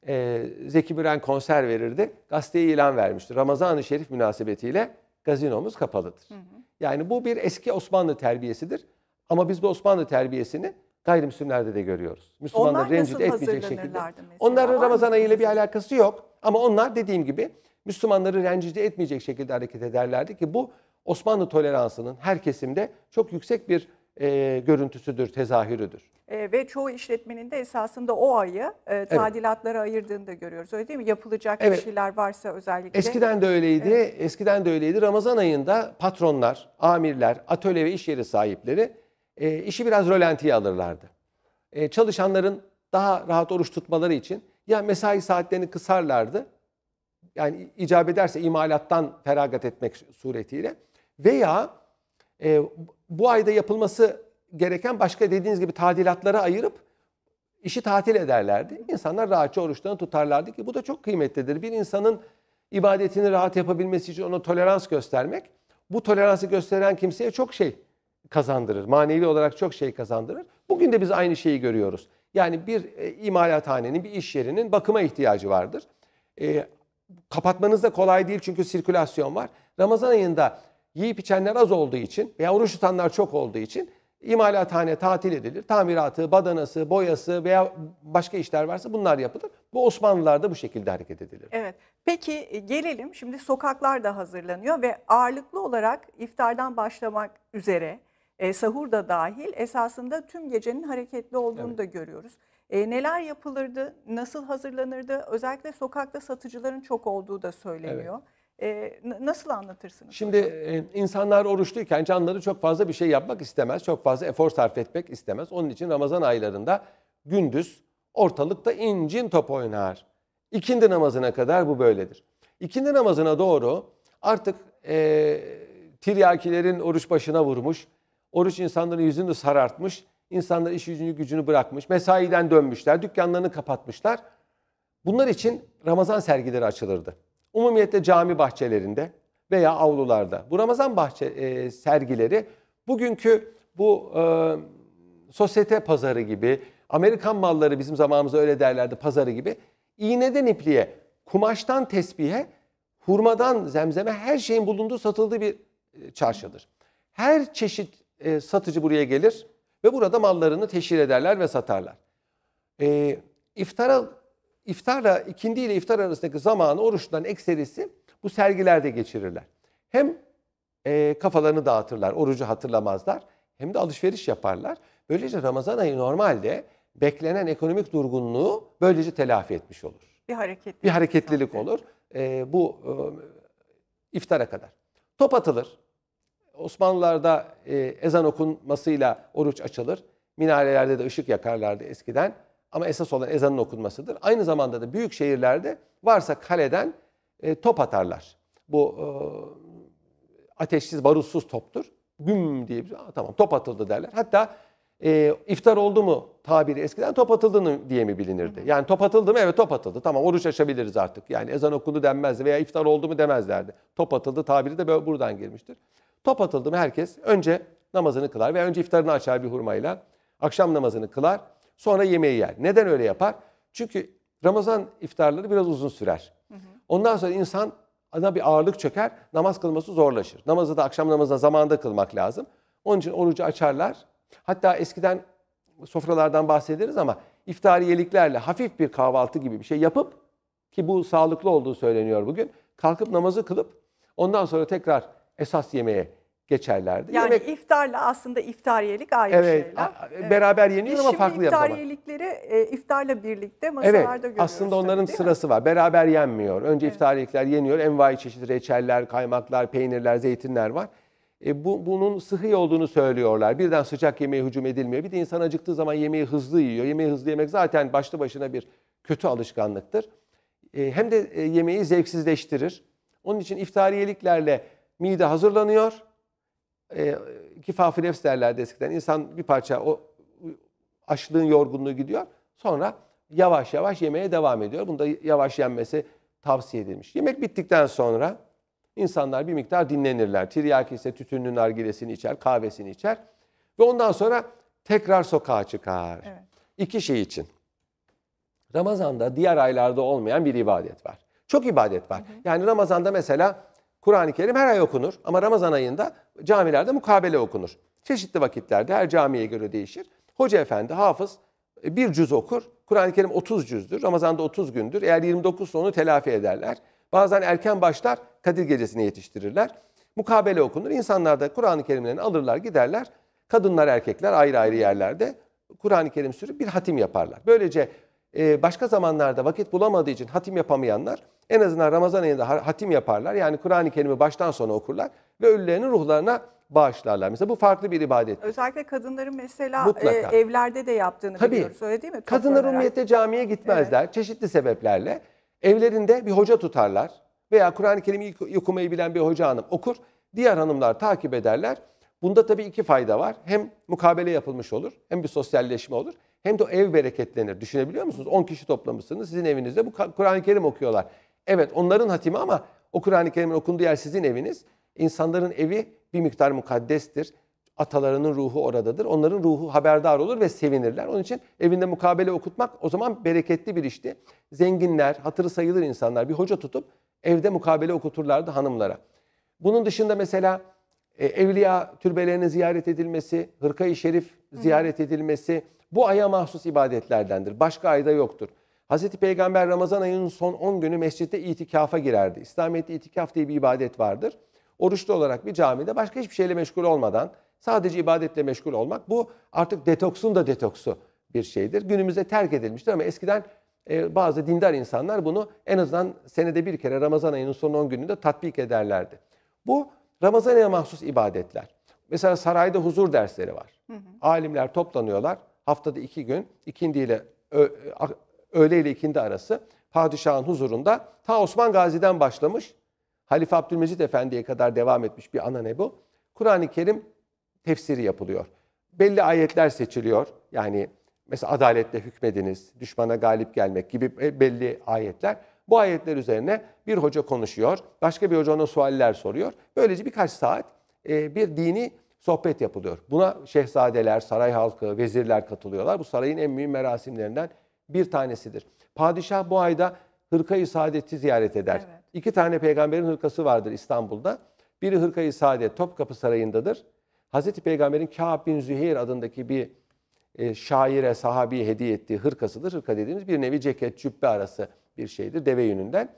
E, Zeki Müren konser verirdi. Gazeteye ilan vermişti. Ramazan-ı Şerif münasebetiyle gazinomuz kapalıdır. Hı hı. Yani bu bir eski Osmanlı terbiyesidir. Ama biz bu Osmanlı terbiyesini gayrimüslimlerde de görüyoruz. Müslümanları onlar rencide etmeyecek şekilde. Onların Ramazan ayıyla bir alakası yok. Ama onlar dediğim gibi Müslümanları rencide etmeyecek şekilde hareket ederlerdi ki bu Osmanlı toleransının her kesimde çok yüksek bir e, görüntüsüdür, tezahürüdür. E, ve çoğu işletmenin de esasında o ayı e, tadilatlara evet. ayırdığını da görüyoruz. Öyle değil mi? Yapılacak evet. bir varsa özellikle. Eskiden de öyleydi. Evet. Eskiden de öyleydi. Ramazan ayında patronlar, amirler, atölye ve iş yeri sahipleri e, işi biraz rölantiye alırlardı. E, çalışanların daha rahat oruç tutmaları için ya mesai saatlerini kısarlardı. Yani icap ederse imalattan feragat etmek suretiyle veya e, bu ayda yapılması gereken başka dediğiniz gibi tadilatlara ayırıp işi tatil ederlerdi. İnsanlar rahatça oruçlarını tutarlardı ki bu da çok kıymetlidir. Bir insanın ibadetini rahat yapabilmesi için ona tolerans göstermek, bu toleransı gösteren kimseye çok şey kazandırır. Manevi olarak çok şey kazandırır. Bugün de biz aynı şeyi görüyoruz. Yani bir e, imalathanenin, bir iş yerinin bakıma ihtiyacı vardır. E, kapatmanız da kolay değil çünkü sirkülasyon var. Ramazan ayında yiyip içenler az olduğu için veya oruç tutanlar çok olduğu için imalathane tatil edilir. Tamiratı, badanası, boyası veya başka işler varsa bunlar yapılır. Bu Osmanlılar'da bu şekilde hareket edilir. Evet. Peki e, gelelim şimdi sokaklar da hazırlanıyor ve ağırlıklı olarak iftardan başlamak üzere e, sahur da dahil esasında tüm gecenin hareketli olduğunu evet. da görüyoruz. E, neler yapılırdı, nasıl hazırlanırdı? Özellikle sokakta satıcıların çok olduğu da söyleniyor. Evet. Ee, nasıl anlatırsınız? Şimdi hocam? E, insanlar oruçluyken canları çok fazla bir şey yapmak istemez. Çok fazla efor sarf etmek istemez. Onun için Ramazan aylarında gündüz ortalıkta incin top oynar. İkindi namazına kadar bu böyledir. İkindi namazına doğru artık e, tiryakilerin oruç başına vurmuş, oruç insanların yüzünü sarartmış, insanlar iş yüzünü gücünü bırakmış, mesaiden dönmüşler, dükkanlarını kapatmışlar. Bunlar için Ramazan sergileri açılırdı. Umumiyette cami bahçelerinde veya avlularda. Bu Ramazan bahçe e, sergileri bugünkü bu e, sosyete pazarı gibi, Amerikan malları bizim zamanımızda öyle derlerdi pazarı gibi. İğneden ipliğe, kumaştan tesbihe, hurmadan zemzeme her şeyin bulunduğu satıldığı bir e, çarşıdır. Her çeşit e, satıcı buraya gelir ve burada mallarını teşhir ederler ve satarlar. E, iftara iftarla ikindi ile iftar arasındaki zamanı oruçtan ekserisi bu sergilerde geçirirler. Hem e, kafalarını dağıtırlar, orucu hatırlamazlar hem de alışveriş yaparlar. Böylece Ramazan ayı normalde beklenen ekonomik durgunluğu böylece telafi etmiş olur. Bir hareketlilik, bir hareketlilik olur. E, bu e, iftara kadar. Top atılır. Osmanlılarda e, ezan okunmasıyla oruç açılır. Minarelerde de ışık yakarlardı eskiden. Ama esas olan ezanın okunmasıdır. Aynı zamanda da büyük şehirlerde varsa kaleden e, top atarlar. Bu e, ateşsiz, barutsuz toptur. Güm diye şey. tamam top atıldı derler. Hatta e, iftar oldu mu tabiri eskiden top atıldı mı diye mi bilinirdi? Yani top atıldı mı? Evet top atıldı. Tamam oruç açabiliriz artık. Yani ezan okundu denmezdi veya iftar oldu mu demezlerdi. Top atıldı tabiri de böyle buradan girmiştir. Top atıldı mı herkes önce namazını kılar ve önce iftarını açar bir hurmayla. Akşam namazını kılar. Sonra yemeği yer. Neden öyle yapar? Çünkü Ramazan iftarları biraz uzun sürer. Ondan sonra insan ana bir ağırlık çöker, namaz kılması zorlaşır. Namazı da akşam namazına zamanında kılmak lazım. Onun için orucu açarlar. Hatta eskiden sofralardan bahsederiz ama iftariyeliklerle hafif bir kahvaltı gibi bir şey yapıp ki bu sağlıklı olduğu söyleniyor bugün. Kalkıp namazı kılıp ondan sonra tekrar esas yemeğe geçerlerdi. Yani Yemek... iftarla aslında iftariyelik ayrı evet, şeyler. Evet, beraber yeniyor e, ama farklı yapılan. İftariyelikleri e, iftarla birlikte masalarda evet, görüyoruz. Aslında onların tabii, sırası mi? var. Beraber yenmiyor. Önce evet. iftariyelikler yeniyor. Envai çeşitli reçeller, kaymaklar, peynirler, zeytinler var. E, bu, bunun sıhhi olduğunu söylüyorlar. Birden sıcak yemeğe hücum edilmiyor. Bir de insan acıktığı zaman yemeği hızlı yiyor. Yemeği hızlı yemek zaten başlı başına bir kötü alışkanlıktır. E, hem de e, yemeği zevksizleştirir. Onun için iftariyeliklerle mide hazırlanıyor e, kifafı nefs derlerdi eskiden. İnsan bir parça o açlığın yorgunluğu gidiyor. Sonra yavaş yavaş yemeye devam ediyor. Bunda yavaş yenmesi tavsiye edilmiş. Yemek bittikten sonra insanlar bir miktar dinlenirler. Tiryaki ise tütünlü nargilesini içer, kahvesini içer. Ve ondan sonra tekrar sokağa çıkar. Evet. İki şey için. Ramazan'da diğer aylarda olmayan bir ibadet var. Çok ibadet var. Hı hı. Yani Ramazan'da mesela Kur'an-ı Kerim her ay okunur ama Ramazan ayında camilerde mukabele okunur. Çeşitli vakitlerde her camiye göre değişir. Hoca efendi, hafız e, bir cüz okur. Kur'an-ı Kerim 30 cüzdür. Ramazan'da 30 gündür. Eğer 29 sonu telafi ederler. Bazen erken başlar, Kadir gecesini yetiştirirler. Mukabele okunur. İnsanlar da Kur'an-ı Kerimlerini alırlar, giderler. Kadınlar, erkekler ayrı ayrı yerlerde Kur'an-ı Kerim sürüp bir hatim yaparlar. Böylece e, başka zamanlarda vakit bulamadığı için hatim yapamayanlar en azından Ramazan ayında hatim yaparlar. Yani Kur'an-ı Kerim'i baştan sona okurlar ve ölülerinin ruhlarına bağışlarlar. Mesela bu farklı bir ibadet. Özellikle kadınların mesela Mutlaka. E, evlerde de yaptığını Tabii, biliyoruz öyle değil mi? Kadınlar ümmiyette camiye gitmezler evet. çeşitli sebeplerle. Evlerinde bir hoca tutarlar veya Kur'an-ı Kerim'i okumayı bilen bir hoca hanım okur. Diğer hanımlar takip ederler. Bunda tabii iki fayda var. Hem mukabele yapılmış olur, hem bir sosyalleşme olur, hem de o ev bereketlenir. Düşünebiliyor musunuz? 10 kişi toplamışsınız, sizin evinizde bu Kur'an-ı Kerim okuyorlar. Evet onların hatimi ama o Kur'an-ı Kerim'in okunduğu yer sizin eviniz. İnsanların evi bir miktar mukaddestir. Atalarının ruhu oradadır. Onların ruhu haberdar olur ve sevinirler. Onun için evinde mukabele okutmak o zaman bereketli bir işti. Zenginler, hatırı sayılır insanlar bir hoca tutup evde mukabele okuturlardı hanımlara. Bunun dışında mesela e, evliya türbelerinin ziyaret edilmesi, hırka-i şerif ziyaret edilmesi bu aya mahsus ibadetlerdendir. Başka ayda yoktur. Hz. Peygamber Ramazan ayının son 10 günü mescitte itikafa girerdi. İslamiyet'te itikaf diye bir ibadet vardır. Oruçlu olarak bir camide başka hiçbir şeyle meşgul olmadan sadece ibadetle meşgul olmak bu artık detoksun da detoksu bir şeydir. Günümüzde terk edilmiştir ama eskiden e, bazı dindar insanlar bunu en azından senede bir kere Ramazan ayının son 10 gününde tatbik ederlerdi. Bu Ramazan ayına mahsus ibadetler. Mesela sarayda huzur dersleri var. Hı hı. Alimler toplanıyorlar. Haftada iki gün ikindiyle öğle ile ikindi arası padişahın huzurunda ta Osman Gazi'den başlamış Halife Abdülmecid Efendi'ye kadar devam etmiş bir anane bu. Kur'an-ı Kerim tefsiri yapılıyor. Belli ayetler seçiliyor. Yani mesela adaletle hükmediniz, düşmana galip gelmek gibi belli ayetler. Bu ayetler üzerine bir hoca konuşuyor, başka bir hoca ona sualler soruyor. Böylece birkaç saat e, bir dini sohbet yapılıyor. Buna şehzadeler, saray halkı, vezirler katılıyorlar. Bu sarayın en mühim merasimlerinden bir tanesidir. Padişah bu ayda Hırka-i Saadet'i ziyaret eder. Evet. İki tane peygamberin hırkası vardır İstanbul'da. Biri Hırka-i Saadet Topkapı Sarayı'ndadır. Hazreti Peygamber'in Ka'b bin Züheyr adındaki bir e, şaire, sahabi hediye ettiği hırkasıdır. Hırka dediğimiz bir nevi ceket, cübbe arası bir şeydir deve yününden.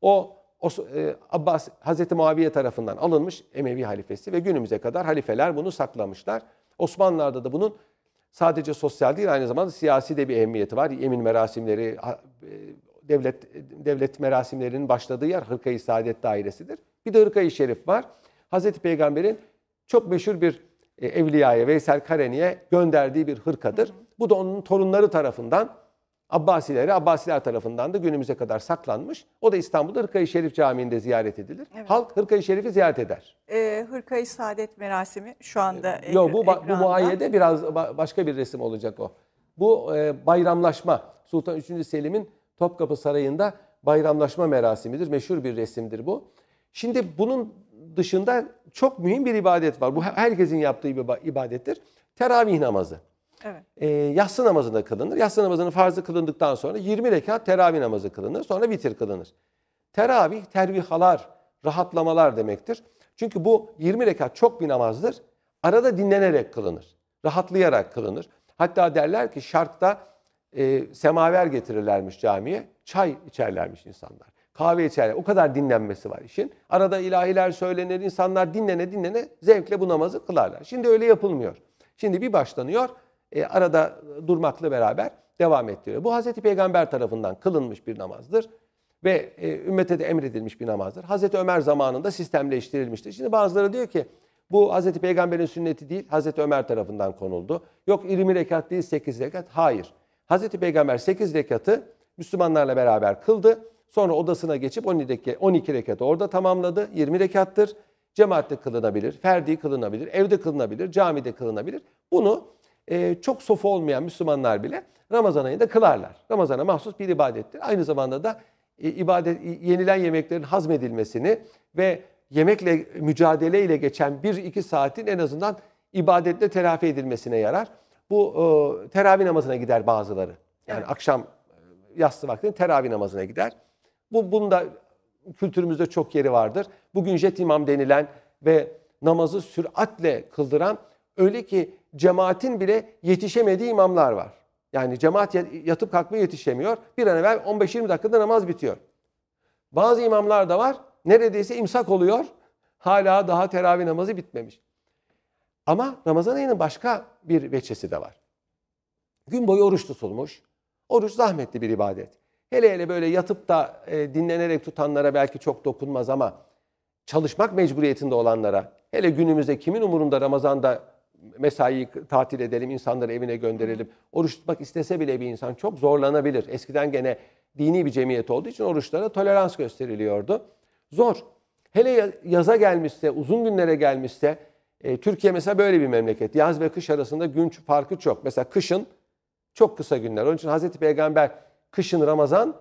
O, o e, Abbas Hazreti Muaviye tarafından alınmış Emevi halifesi ve günümüze kadar halifeler bunu saklamışlar. Osmanlılar'da da bunun sadece sosyal değil aynı zamanda siyasi de bir ehemmiyeti var. Yemin merasimleri, e, devlet devlet merasimlerinin başladığı yer hırka-i Saadet Dairesi'dir. Bir de i Şerif var. Hazreti Peygamber'in çok meşhur bir e, evliyaya Veysel Kareni'ye gönderdiği bir hırkadır. Bu da onun torunları tarafından Abbasileri Abbasiler tarafından da günümüze kadar saklanmış. O da İstanbul'da Hırkayı Şerif Camii'nde ziyaret edilir. Evet. Halk Hırkayı Şerif'i ziyaret eder. Ee, Hırkayı Saadet merasimi şu anda ek- Yok bu, bu muayyede biraz başka bir resim olacak o. Bu e, bayramlaşma Sultan 3. Selim'in Topkapı Sarayı'nda bayramlaşma merasimidir. Meşhur bir resimdir bu. Şimdi bunun dışında çok mühim bir ibadet var. Bu herkesin yaptığı bir ibadettir. Teravih namazı. Evet. E, yatsı namazında kılınır. Yatsı namazının farzı kılındıktan sonra 20 rekat teravih namazı kılınır. Sonra vitir kılınır. Teravih, tervihalar, rahatlamalar demektir. Çünkü bu 20 rekat çok bir namazdır. Arada dinlenerek kılınır. Rahatlayarak kılınır. Hatta derler ki şarkta e, semaver getirirlermiş camiye. Çay içerlermiş insanlar. Kahve içerler. O kadar dinlenmesi var işin. Arada ilahiler söylenir. insanlar dinlene dinlene zevkle bu namazı kılarlar. Şimdi öyle yapılmıyor. Şimdi bir başlanıyor e, arada durmakla beraber devam ettiriyor. Bu Hazreti Peygamber tarafından kılınmış bir namazdır ve e, ümmete de emredilmiş bir namazdır. Hazreti Ömer zamanında sistemleştirilmiştir. Şimdi bazıları diyor ki bu Hazreti Peygamber'in sünneti değil, Hazreti Ömer tarafından konuldu. Yok 20 rekat değil 8 rekat. Hayır. Hazreti Peygamber 8 rekatı Müslümanlarla beraber kıldı. Sonra odasına geçip 12, 12 rekatı orada tamamladı. 20 rekattır. Cemaatte kılınabilir, ferdi kılınabilir, evde kılınabilir, camide kılınabilir. Bunu e, çok sofu olmayan Müslümanlar bile Ramazan ayında kılarlar. Ramazana mahsus bir ibadettir. Aynı zamanda da e, ibadet e, yenilen yemeklerin hazmedilmesini ve yemekle mücadele ile geçen 1-2 saatin en azından ibadetle telafi edilmesine yarar. Bu e, teravih namazına gider bazıları. Yani evet. akşam e, yastı vaktinde teravih namazına gider. Bu bunun da kültürümüzde çok yeri vardır. Bugün jet imam denilen ve namazı süratle kıldıran öyle ki cemaatin bile yetişemediği imamlar var. Yani cemaat yatıp kalkma yetişemiyor. Bir an evvel 15-20 dakikada namaz bitiyor. Bazı imamlar da var. Neredeyse imsak oluyor. Hala daha teravih namazı bitmemiş. Ama Ramazan ayının başka bir veçesi de var. Gün boyu oruç tutulmuş. Oruç zahmetli bir ibadet. Hele hele böyle yatıp da e, dinlenerek tutanlara belki çok dokunmaz ama çalışmak mecburiyetinde olanlara, hele günümüzde kimin umurunda Ramazan'da mesaiyi tatil edelim, insanları evine gönderelim. Oruç tutmak istese bile bir insan çok zorlanabilir. Eskiden gene dini bir cemiyet olduğu için oruçlara tolerans gösteriliyordu. Zor. Hele yaza gelmişse, uzun günlere gelmişse, e, Türkiye mesela böyle bir memleket. Yaz ve kış arasında gün farkı çok. Mesela kışın çok kısa günler. Onun için Hazreti Peygamber kışın Ramazan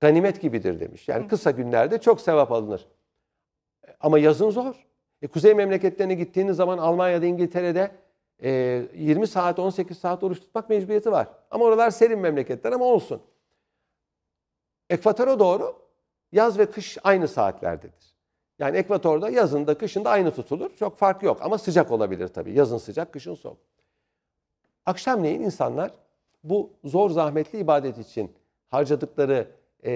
ganimet gibidir demiş. Yani kısa günlerde çok sevap alınır. E, ama yazın zor. E, kuzey memleketlerine gittiğiniz zaman Almanya'da, İngiltere'de 20 ee, saat 18 saat oruç tutmak mecburiyeti var. Ama oralar serin memleketler ama olsun. Ekvatora doğru yaz ve kış aynı saatlerdedir. Yani ekvatorda yazında, kışında aynı tutulur. Çok fark yok ama sıcak olabilir tabii. Yazın sıcak, kışın soğuk. Akşamleyin insanlar bu zor zahmetli ibadet için harcadıkları e,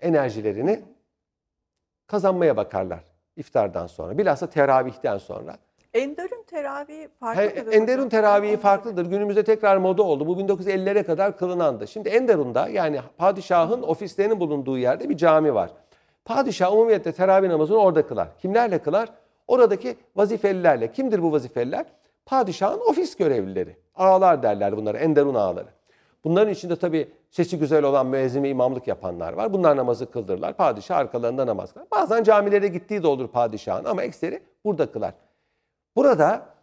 enerjilerini kazanmaya bakarlar iftardan sonra. Bilhassa teravihten sonra. Endörü teravihi farklıdır. He, Enderun teravihi farklıdır. Günümüzde tekrar moda oldu. Bu 1950'lere kadar kılınandı. Şimdi Enderun'da yani padişahın ofislerinin bulunduğu yerde bir cami var. Padişah umumiyetle teravih namazını orada kılar. Kimlerle kılar? Oradaki vazifelilerle. Kimdir bu vazifeliler? Padişahın ofis görevlileri. Ağalar derler bunlara. Enderun ağaları. Bunların içinde tabii sesi güzel olan müezzime imamlık yapanlar var. Bunlar namazı kıldırırlar. Padişah arkalarında namaz kılar. Bazen camilere gittiği de olur padişahın ama ekseri burada kılar. Burada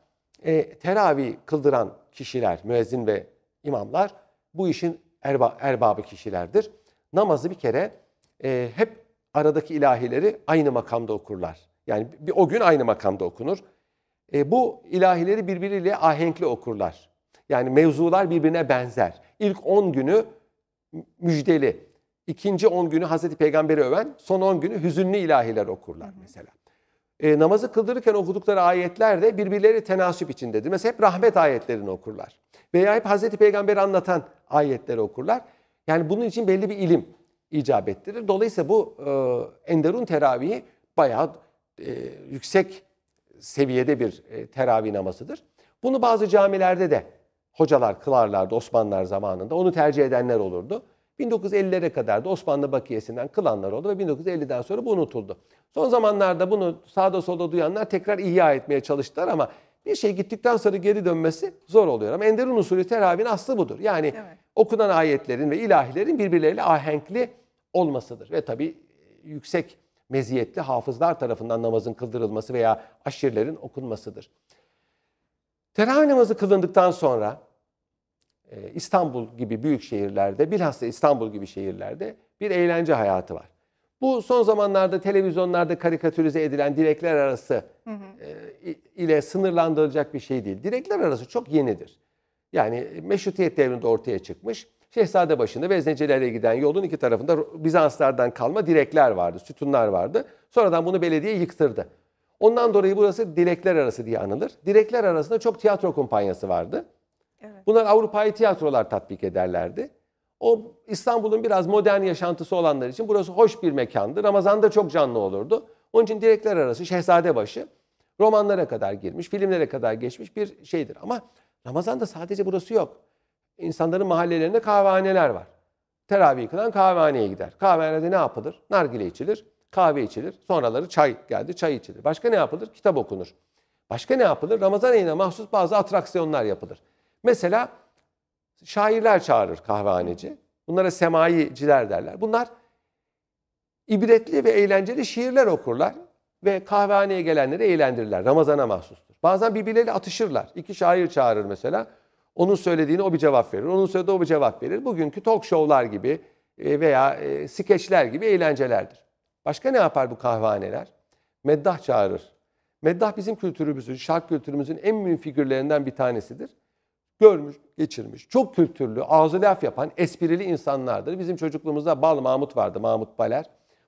e, teravih kıldıran kişiler, müezzin ve imamlar bu işin erba, erbabı kişilerdir. Namazı bir kere e, hep aradaki ilahileri aynı makamda okurlar. Yani bir, o gün aynı makamda okunur. E, bu ilahileri birbiriyle ahenkli okurlar. Yani mevzular birbirine benzer. İlk 10 günü müjdeli, ikinci 10 günü Hazreti Peygamber'i öven, son 10 günü hüzünlü ilahiler okurlar mesela e, namazı kıldırırken okudukları ayetler de birbirleri tenasüp içindedir. Mesela hep rahmet ayetlerini okurlar. Veya hep Hazreti Peygamber'i anlatan ayetleri okurlar. Yani bunun için belli bir ilim icap ettirir. Dolayısıyla bu e, Enderun teravihi bayağı e, yüksek seviyede bir e, teravih namazıdır. Bunu bazı camilerde de hocalar kılarlardı Osmanlılar zamanında. Onu tercih edenler olurdu. 1950'lere kadar da Osmanlı bakiyesinden kılanlar oldu ve 1950'den sonra bu unutuldu. Son zamanlarda bunu sağda solda duyanlar tekrar ihya etmeye çalıştılar ama bir şey gittikten sonra geri dönmesi zor oluyor. Ama Enderun usulü teravhin aslı budur. Yani evet. okunan ayetlerin ve ilahilerin birbirleriyle ahenkli olmasıdır. Ve tabii e, yüksek meziyetli hafızlar tarafından namazın kıldırılması veya aşirlerin okunmasıdır. Teravih namazı kılındıktan sonra ee, İstanbul gibi büyük şehirlerde, bilhassa İstanbul gibi şehirlerde bir eğlence hayatı var. Bu son zamanlarda televizyonlarda karikatürize edilen direkler arası hı hı. E, ile sınırlandırılacak bir şey değil. Direkler arası çok yenidir. Yani meşrutiyet devrinde ortaya çıkmış. Şehzade başında veznecilerle giden yolun iki tarafında Bizanslardan kalma direkler vardı, sütunlar vardı. Sonradan bunu belediye yıktırdı. Ondan dolayı burası direkler arası diye anılır. Direkler arasında çok tiyatro kumpanyası vardı. Evet. Bunlar Avrupa'yı tiyatrolar tatbik ederlerdi. O İstanbul'un biraz modern yaşantısı olanlar için burası hoş bir mekandı. Ramazan'da çok canlı olurdu. Onun için direkler arası Şehzadebaşı romanlara kadar girmiş, filmlere kadar geçmiş bir şeydir. Ama Ramazan'da sadece burası yok. İnsanların mahallelerinde kahvehaneler var. Teravih kılan kahvehaneye gider. Kahvehanede ne yapılır? Nargile içilir, kahve içilir. Sonraları çay geldi, çay içilir. Başka ne yapılır? Kitap okunur. Başka ne yapılır? Ramazan ayına mahsus bazı atraksiyonlar yapılır. Mesela şairler çağırır kahvehaneci. Bunlara semayiciler derler. Bunlar ibretli ve eğlenceli şiirler okurlar ve kahvehaneye gelenleri eğlendirirler. Ramazana mahsustur. Bazen birbirleriyle atışırlar. İki şair çağırır mesela. Onun söylediğini o bir cevap verir. Onun söylediği o bir cevap verir. Bugünkü talk show'lar gibi e, veya e, skeçler gibi eğlencelerdir. Başka ne yapar bu kahvehaneler? Meddah çağırır. Meddah bizim kültürümüzün, şark kültürümüzün en mühim figürlerinden bir tanesidir görmüş, geçirmiş. Çok kültürlü, ağzı laf yapan, esprili insanlardır. Bizim çocukluğumuzda Bal Mahmut vardı, Mahmut Baler.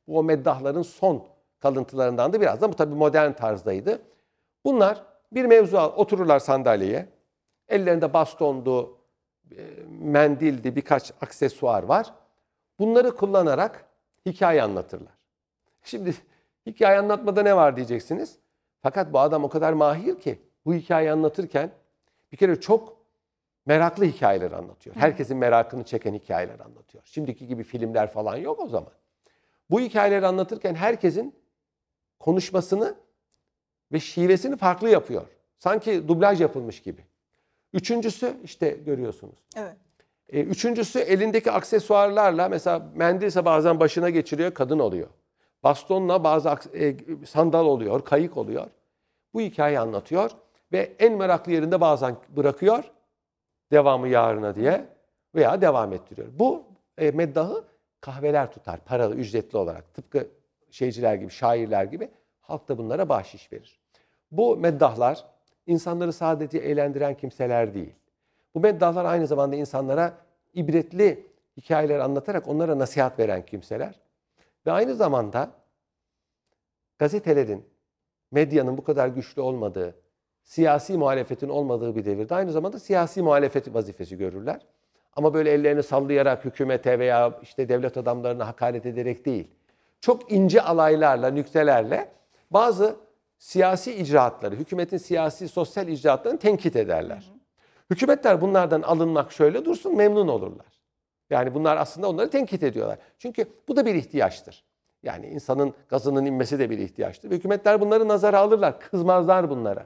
Bu o meddahların son kalıntılarından da biraz bu tabii modern tarzdaydı. Bunlar bir mevzu al, otururlar sandalyeye. Ellerinde bastondu, e, mendildi, birkaç aksesuar var. Bunları kullanarak hikaye anlatırlar. Şimdi hikaye anlatmada ne var diyeceksiniz. Fakat bu adam o kadar mahir ki bu hikaye anlatırken bir kere çok meraklı hikayeler anlatıyor. Herkesin merakını çeken hikayeler anlatıyor. Şimdiki gibi filmler falan yok o zaman. Bu hikayeleri anlatırken herkesin konuşmasını ve şivesini farklı yapıyor. Sanki dublaj yapılmış gibi. Üçüncüsü işte görüyorsunuz. Evet. E, üçüncüsü elindeki aksesuarlarla mesela mendilse bazen başına geçiriyor kadın oluyor. Bastonla bazı e, sandal oluyor, kayık oluyor. Bu hikayeyi anlatıyor ve en meraklı yerinde bazen bırakıyor devamı yarına diye veya devam ettiriyor. Bu e, meddahı kahveler tutar paralı, ücretli olarak. Tıpkı şeyciler gibi, şairler gibi halk da bunlara bahşiş verir. Bu meddahlar insanları sadece eğlendiren kimseler değil. Bu meddahlar aynı zamanda insanlara ibretli hikayeler anlatarak onlara nasihat veren kimseler. Ve aynı zamanda gazetelerin, medyanın bu kadar güçlü olmadığı, siyasi muhalefetin olmadığı bir devirde aynı zamanda siyasi muhalefet vazifesi görürler. Ama böyle ellerini sallayarak hükümete veya işte devlet adamlarına hakaret ederek değil. Çok ince alaylarla, nüktelerle bazı siyasi icraatları, hükümetin siyasi, sosyal icraatlarını tenkit ederler. Hükümetler bunlardan alınmak şöyle dursun memnun olurlar. Yani bunlar aslında onları tenkit ediyorlar. Çünkü bu da bir ihtiyaçtır. Yani insanın gazının inmesi de bir ihtiyaçtır. Hükümetler bunları nazara alırlar, kızmazlar bunlara.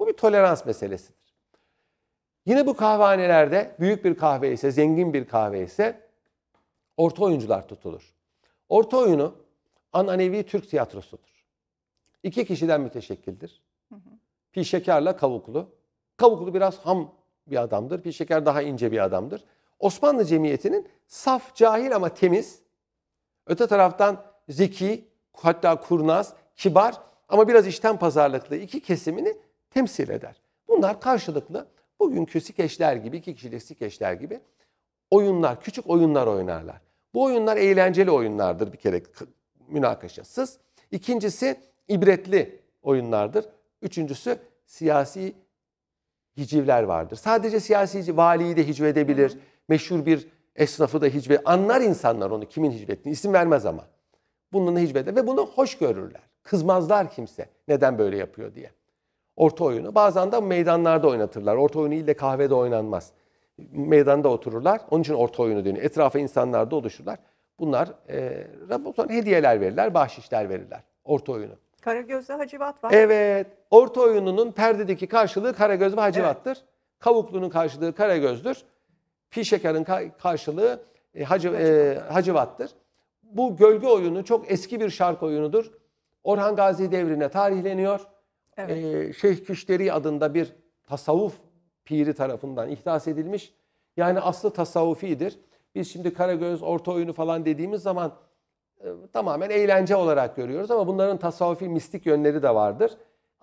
Bu bir tolerans meselesidir. Yine bu kahvehanelerde büyük bir kahve ise, zengin bir kahve ise orta oyuncular tutulur. Orta oyunu ananevi Türk tiyatrosudur. İki kişiden müteşekkildir. Hı hı. Pi kavuklu. Kavuklu biraz ham bir adamdır. Pi daha ince bir adamdır. Osmanlı cemiyetinin saf, cahil ama temiz, öte taraftan zeki, hatta kurnaz, kibar ama biraz işten pazarlıklı iki kesimini temsil eder. Bunlar karşılıklı bugünkü skeçler gibi, iki kişilik skeçler gibi oyunlar, küçük oyunlar oynarlar. Bu oyunlar eğlenceli oyunlardır bir kere münakaşasız. İkincisi ibretli oyunlardır. Üçüncüsü siyasi hicivler vardır. Sadece siyasi valiyi de hicve edebilir. Meşhur bir esnafı da hicve anlar insanlar onu kimin ettiğini isim vermez ama. Bununla hicvede ve bunu hoş görürler. Kızmazlar kimse neden böyle yapıyor diye orta oyunu. Bazen de meydanlarda oynatırlar. Orta oyunu ille kahvede oynanmaz. Meydanda otururlar. Onun için orta oyunu deniyor. Etrafa insanlar da oluşurlar. Bunlar e, sonra hediyeler verirler, bahşişler verirler. Orta oyunu. Karagöz'de Hacivat var. Evet. Orta oyununun perdedeki karşılığı Karagöz ve Hacivat'tır. Evet. Kavuklu'nun karşılığı Karagöz'dür. Pi şekerin ka- karşılığı e, Hacı, e, Hacivat'tır. Bu gölge oyunu çok eski bir şark oyunudur. Orhan Gazi devrine tarihleniyor. Evet. E, Şeyh Küşteri adında bir tasavvuf piri tarafından ihdas edilmiş. Yani aslı tasavvufidir. Biz şimdi Karagöz, orta oyunu falan dediğimiz zaman e, tamamen eğlence olarak görüyoruz ama bunların tasavvufi mistik yönleri de vardır.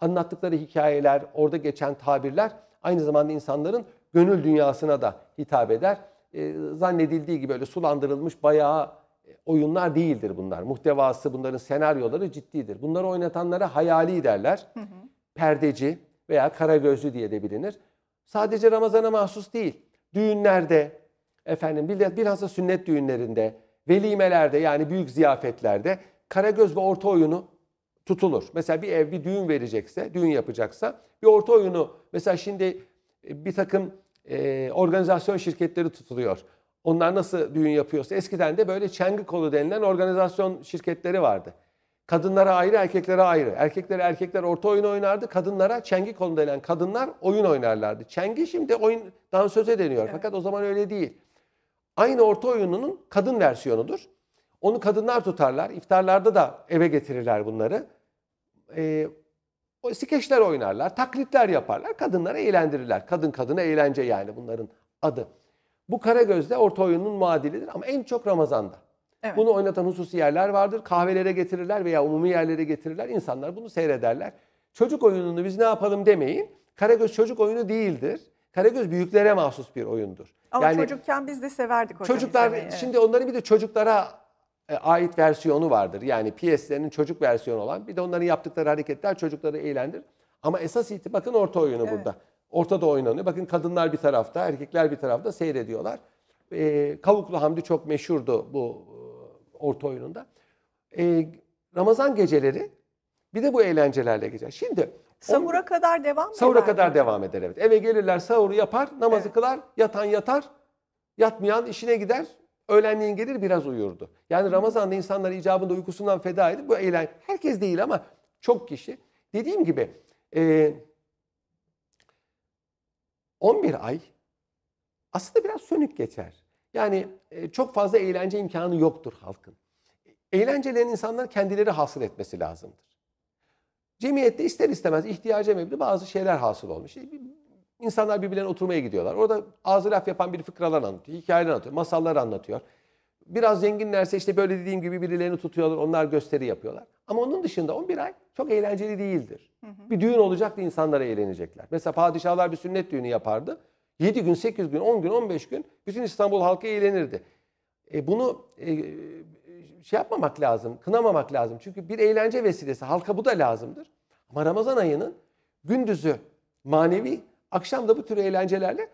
Anlattıkları hikayeler, orada geçen tabirler aynı zamanda insanların gönül dünyasına da hitap eder. E, zannedildiği gibi böyle sulandırılmış bayağı e, oyunlar değildir bunlar. Muhtevası, bunların senaryoları ciddidir. Bunları oynatanlara hayali derler. Hı hı. Perdeci veya kara gözlü diye de bilinir. Sadece Ramazan'a mahsus değil. Düğünlerde, efendim bilhassa sünnet düğünlerinde, velimelerde yani büyük ziyafetlerde kara göz ve orta oyunu tutulur. Mesela bir ev bir düğün verecekse, düğün yapacaksa bir orta oyunu mesela şimdi e, bir takım e, organizasyon şirketleri tutuluyor. Onlar nasıl düğün yapıyorsa eskiden de böyle çengi kolu denilen organizasyon şirketleri vardı. Kadınlara ayrı, erkeklere ayrı. Erkeklere erkekler orta oyun oynardı. Kadınlara çengi kolu denilen kadınlar oyun oynarlardı. Çengi şimdi oyun dansöze deniyor. Evet. Fakat o zaman öyle değil. Aynı orta oyununun kadın versiyonudur. Onu kadınlar tutarlar. İftarlarda da eve getirirler bunları. Ee, o skeçler oynarlar, taklitler yaparlar. Kadınları eğlendirirler. Kadın kadına eğlence yani bunların adı. Bu Karagöz de orta oyunun muadilidir ama en çok Ramazan'da. Evet. Bunu oynatan hususi yerler vardır. Kahvelere getirirler veya umumi yerlere getirirler. İnsanlar bunu seyrederler. Çocuk oyununu biz ne yapalım demeyin. Karagöz çocuk oyunu değildir. Karagöz büyüklere mahsus bir oyundur. Ama yani, çocukken biz de severdik hocam. Çocuklar izlemeyi, evet. şimdi onların bir de çocuklara e, ait versiyonu vardır. Yani piyeslerinin çocuk versiyonu olan bir de onların yaptıkları hareketler çocukları eğlendir. Ama esas iti bakın orta oyunu evet. burada. Ortada oynanıyor. Bakın kadınlar bir tarafta, erkekler bir tarafta seyrediyorlar. E, Kavuklu Hamdi çok meşhurdu bu e, orta oyununda. E, Ramazan geceleri bir de bu eğlencelerle geçer. Şimdi Sahura on, kadar devam Sahura eder kadar devam eder evet. Eve gelirler sahuru yapar, namazı evet. kılar, yatan yatar, yatmayan işine gider, öğlenliğin gelir biraz uyurdu. Yani Ramazan'da insanlar icabında uykusundan feda edip bu eğlen... Herkes değil ama çok kişi. Dediğim gibi e, 11 ay aslında biraz sönük geçer. Yani e, çok fazla eğlence imkanı yoktur halkın. Eğlencelerin insanlar kendileri hasıl etmesi lazımdır. Cemiyette ister istemez ihtiyaca mebli bazı şeyler hasıl olmuş. E, insanlar birbirlerine oturmaya gidiyorlar. Orada ağzı laf yapan bir fıkralar anlatıyor, hikayeler anlatıyor, masallar anlatıyor. Biraz zenginlerse işte böyle dediğim gibi birilerini tutuyorlar, onlar gösteri yapıyorlar. Ama onun dışında 11 ay çok eğlenceli değildir. Hı hı. Bir düğün olacak da insanlar eğlenecekler. Mesela padişahlar bir sünnet düğünü yapardı. 7 gün, 8 gün, 10 gün, 15 gün bütün İstanbul halkı eğlenirdi. E bunu e, şey yapmamak lazım, kınamamak lazım. Çünkü bir eğlence vesilesi, halka bu da lazımdır. Ama Ramazan ayının gündüzü manevi, akşam da bu tür eğlencelerle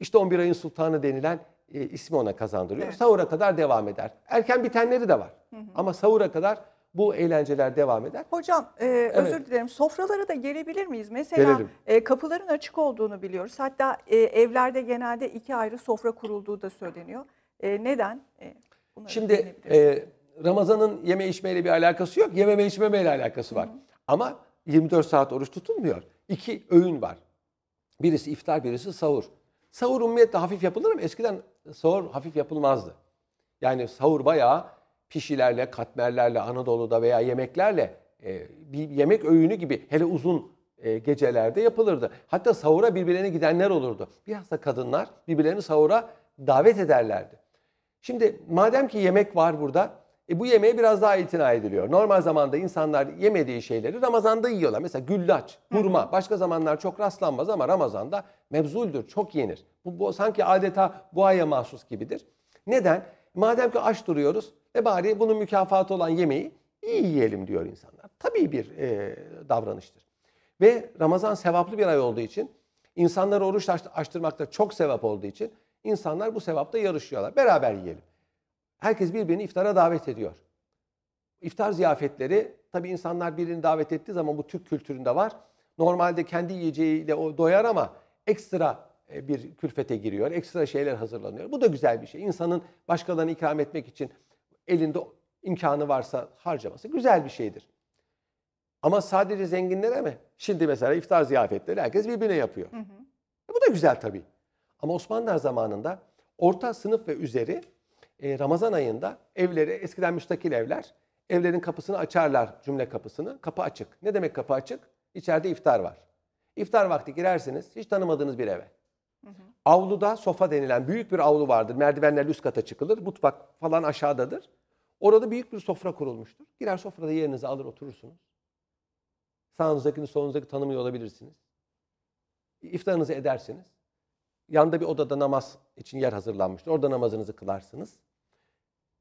işte 11 ayın sultanı denilen e, ismi ona kazandırıyor. Evet. Sahura kadar devam eder. Erken bitenleri de var. Hı hı. Ama sahura kadar bu eğlenceler devam eder. Hocam e, evet. özür dilerim sofralara da gelebilir miyiz? Mesela e, kapıların açık olduğunu biliyoruz. Hatta e, evlerde genelde iki ayrı sofra kurulduğu da söyleniyor. E, neden? E, Şimdi e, Ramazan'ın yeme içmeyle bir alakası yok. Yememe içmemeyle alakası var. Hı hı. Ama 24 saat oruç tutulmuyor. İki öğün var. Birisi iftar, birisi sahur. Sahur ummiyetle hafif yapılır mı? eskiden sahur hafif yapılmazdı. Yani sahur bayağı pişilerle, katmerlerle, Anadolu'da veya yemeklerle e, bir yemek öğünü gibi hele uzun e, gecelerde yapılırdı. Hatta sahura birbirlerine gidenler olurdu. Biraz da kadınlar birbirlerini sahura davet ederlerdi. Şimdi madem ki yemek var burada e bu yemeğe biraz daha itina ediliyor. Normal zamanda insanlar yemediği şeyleri Ramazan'da yiyorlar. Mesela güllaç, hurma. Başka zamanlar çok rastlanmaz ama Ramazan'da mevzuldür, çok yenir. Bu, bu sanki adeta bu aya mahsus gibidir. Neden? Madem ki aç duruyoruz, e bari bunun mükafatı olan yemeği iyi yiyelim diyor insanlar. Tabii bir e, davranıştır. Ve Ramazan sevaplı bir ay olduğu için, insanları oruç açtırmakta çok sevap olduğu için insanlar bu sevapta yarışıyorlar. Beraber yiyelim. Herkes birbirini iftara davet ediyor. İftar ziyafetleri tabii insanlar birini davet ettiği zaman bu Türk kültüründe var. Normalde kendi yiyeceğiyle o doyar ama ekstra e, bir külfete giriyor. Ekstra şeyler hazırlanıyor. Bu da güzel bir şey. İnsanın başkalarına ikram etmek için elinde imkanı varsa harcaması güzel bir şeydir. Ama sadece zenginlere mi? Şimdi mesela iftar ziyafetleri herkes birbirine yapıyor. Hı hı. E, bu da güzel tabii. Ama Osmanlılar zamanında orta sınıf ve üzeri e, Ramazan ayında evleri, eskiden müstakil evler, evlerin kapısını açarlar cümle kapısını. Kapı açık. Ne demek kapı açık? İçeride iftar var. İftar vakti girersiniz hiç tanımadığınız bir eve. Hı hı. Avluda sofa denilen büyük bir avlu vardır. merdivenlerle üst kata çıkılır. Mutfak falan aşağıdadır. Orada büyük bir sofra kurulmuştur. Girer sofrada yerinizi alır oturursunuz. Sağınızdakini solunuzdaki tanımıyor olabilirsiniz. İftarınızı edersiniz. Yanda bir odada namaz için yer hazırlanmıştır. Orada namazınızı kılarsınız.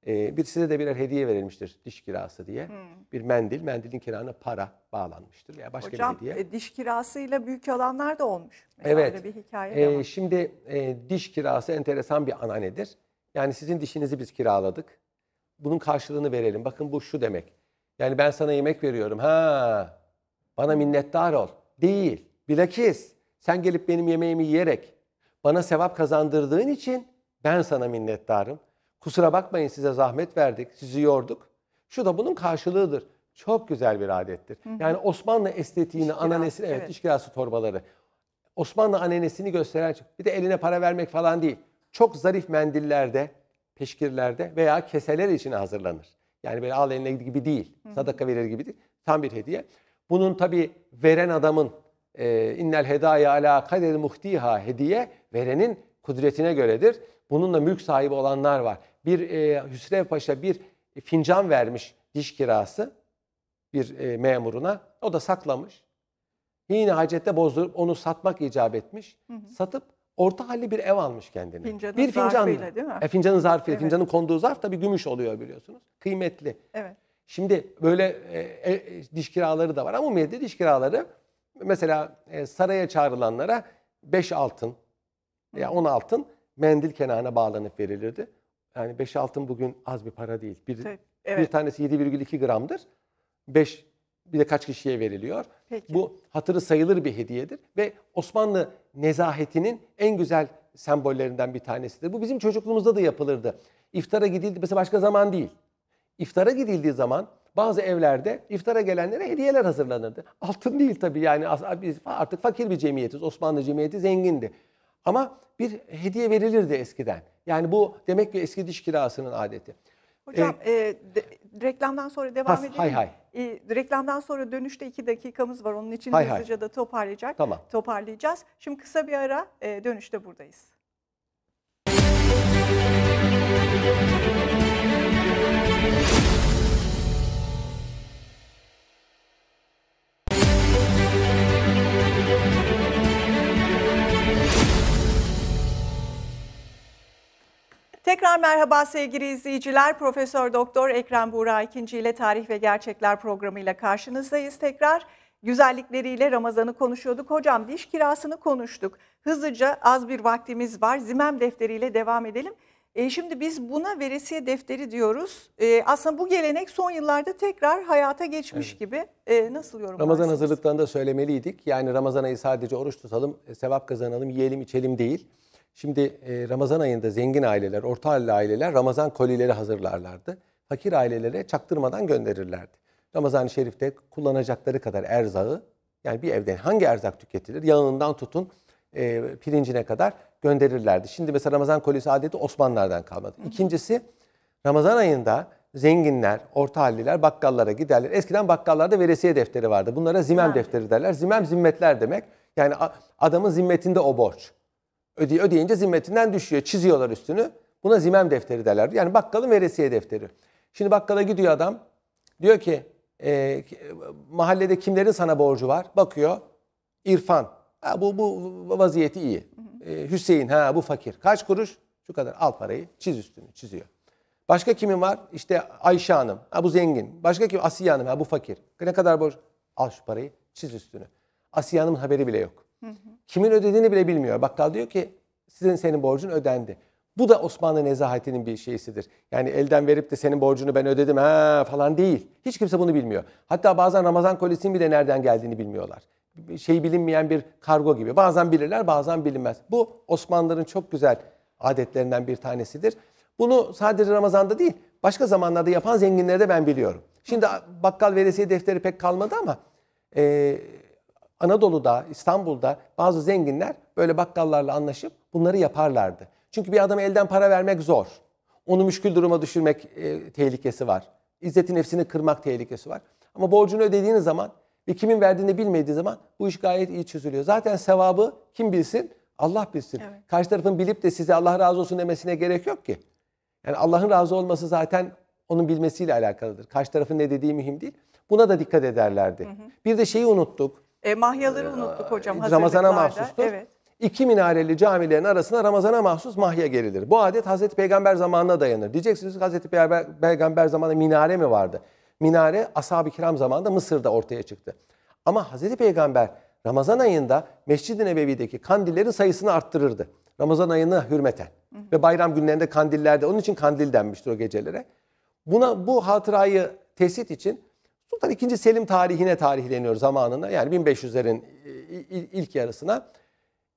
E, bir size de birer hediye verilmiştir diş kirası diye. Hmm. Bir mendil, mendilin kenarına para bağlanmıştır veya başka Hocam, bir hediye. Hocam e, diş kirasıyla büyük alanlar da olmuş. Mesela evet. bir hikaye ee, de şimdi e, diş kirası enteresan bir ananedir. Yani sizin dişinizi biz kiraladık. Bunun karşılığını verelim. Bakın bu şu demek. Yani ben sana yemek veriyorum. Ha, bana hmm. minnettar ol. Değil. Bilakis sen gelip benim yemeğimi yiyerek bana sevap kazandırdığın için ben sana minnettarım. Kusura bakmayın size zahmet verdik, sizi yorduk. Şu da bunun karşılığıdır. Çok güzel bir adettir. Hı hı. Yani Osmanlı estetiğini, ananesi evet, evet işkilası torbaları. Osmanlı ananesini gösteren, şey, bir de eline para vermek falan değil. Çok zarif mendillerde, peşkirlerde veya keseler için hazırlanır. Yani böyle al eline gibi değil, sadaka verir gibi değil. Tam bir hediye. Bunun tabii veren adamın, e, innel hedaya ala kaderi muhtiha hediye, verenin kudretine göredir. Bununla mülk sahibi olanlar var. Bir e, Hüsrev Paşa bir fincan vermiş diş kirası bir e, memuruna. O da saklamış. Yine hacette bozdurup onu satmak icap etmiş. Hı hı. Satıp orta halli bir ev almış kendine. Fincanın bir fincan, zarfıyla değil mi? E, fincanın zarfıyla. Evet. Fincanın konduğu zarf tabii gümüş oluyor biliyorsunuz. Kıymetli. Evet. Şimdi böyle e, e, diş kiraları da var. Ama umumiyette diş kiraları mesela e, saraya çağrılanlara 5 altın veya 10 altın mendil kenarına bağlanıp verilirdi. Yani 5 altın bugün az bir para değil. Bir, evet. bir tanesi 7,2 gramdır. 5 bir de kaç kişiye veriliyor. Peki. Bu hatırı sayılır bir hediyedir ve Osmanlı nezahetinin en güzel sembollerinden bir tanesidir. Bu bizim çocukluğumuzda da yapılırdı. İftara gidildi mesela başka zaman değil. İftara gidildiği zaman bazı evlerde iftara gelenlere hediyeler hazırlanırdı. Altın değil tabii yani artık fakir bir cemiyetiz. Osmanlı cemiyeti zengindi. Ama bir hediye verilirdi eskiden. Yani bu demek ki eski diş kirasının adeti. Hocam ee, e, de, reklamdan sonra devam has, edelim. Hay hay. E, reklamdan sonra dönüşte iki dakikamız var. Onun için hızlıca da toparlayacak. Tamam. Toparlayacağız. Şimdi kısa bir ara e, dönüşte buradayız. Müzik Tekrar merhaba sevgili izleyiciler. Profesör Doktor Ekrem Buğra ikinci ile Tarih ve Gerçekler programıyla karşınızdayız tekrar. Güzellikleriyle Ramazan'ı konuşuyorduk. Hocam diş kirasını konuştuk. Hızlıca az bir vaktimiz var. Zimem defteriyle devam edelim. E, şimdi biz buna veresiye defteri diyoruz. E, aslında bu gelenek son yıllarda tekrar hayata geçmiş evet. gibi. E, nasıl yorumlarsınız? Ramazan hazırlıklarında söylemeliydik. Yani Ramazan ayı sadece oruç tutalım, e, sevap kazanalım, yiyelim, içelim değil. Şimdi e, Ramazan ayında zengin aileler, orta halli aileler Ramazan kolileri hazırlarlardı. Fakir ailelere çaktırmadan gönderirlerdi. Ramazan-ı Şerif'te kullanacakları kadar erzağı, yani bir evden hangi erzak tüketilir, yağından tutun e, pirincine kadar gönderirlerdi. Şimdi mesela Ramazan kolisi adeti Osmanlılardan kalmadı. İkincisi Ramazan ayında zenginler, orta halliler bakkallara giderler. Eskiden bakkallarda veresiye defteri vardı. Bunlara zimem defteri derler. Zimem zimmetler demek. Yani adamın zimmetinde o borç. Öde, ödeyince zimmetinden düşüyor. Çiziyorlar üstünü. Buna zimem defteri derler. Yani bakkalın veresiye defteri. Şimdi bakkala gidiyor adam. Diyor ki e, mahallede kimlerin sana borcu var? Bakıyor. İrfan. Ha, bu, bu vaziyeti iyi. E, Hüseyin ha bu fakir. Kaç kuruş? Şu kadar al parayı çiz üstünü çiziyor. Başka kimin var? İşte Ayşe Hanım. Ha bu zengin. Başka kim? Asiye Hanım. Ha bu fakir. Ne kadar borç? Al şu parayı çiz üstünü. Asiye Hanım'ın haberi bile yok. Kimin ödediğini bile bilmiyor. Bakkal diyor ki sizin senin borcun ödendi. Bu da Osmanlı nezahatinin bir şeysidir. Yani elden verip de senin borcunu ben ödedim ha falan değil. Hiç kimse bunu bilmiyor. Hatta bazen Ramazan kolisinin bile nereden geldiğini bilmiyorlar. Şey bilinmeyen bir kargo gibi. Bazen bilirler bazen bilinmez. Bu Osmanlıların çok güzel adetlerinden bir tanesidir. Bunu sadece Ramazan'da değil başka zamanlarda yapan zenginleri de ben biliyorum. Şimdi bakkal veresiye defteri pek kalmadı ama e, Anadolu'da, İstanbul'da bazı zenginler böyle bakkallarla anlaşıp bunları yaparlardı. Çünkü bir adama elden para vermek zor. Onu müşkül duruma düşürmek e, tehlikesi var. İzzeti nefsini kırmak tehlikesi var. Ama borcunu ödediğiniz zaman ve kimin verdiğini bilmediği zaman bu iş gayet iyi çözülüyor. Zaten sevabı kim bilsin? Allah bilsin. Evet. Karşı tarafın bilip de size Allah razı olsun demesine gerek yok ki. Yani Allah'ın razı olması zaten onun bilmesiyle alakalıdır. Karşı tarafın ne dediği mühim değil. Buna da dikkat ederlerdi. Hı hı. Bir de şeyi unuttuk. E, mahyaları ee, unuttuk hocam e, Ramazana mahsustur. Evet. İki minareli camilerin arasına Ramazan'a mahsus mahya gerilir. Bu adet Hazreti Peygamber zamanına dayanır. Diyeceksiniz Hazreti Peygamber, Peygamber zamanında minare mi vardı? Minare ashab-ı kiram zamanında Mısır'da ortaya çıktı. Ama Hazreti Peygamber Ramazan ayında Mescid-i Nebevi'deki kandillerin sayısını arttırırdı. Ramazan ayına hürmeten. Hı hı. Ve bayram günlerinde kandillerde. Onun için kandil denmiştir o gecelere. Buna bu hatırayı tesit için Sultan II. Selim tarihine tarihleniyor zamanına. Yani 1500'lerin e, ilk yarısına.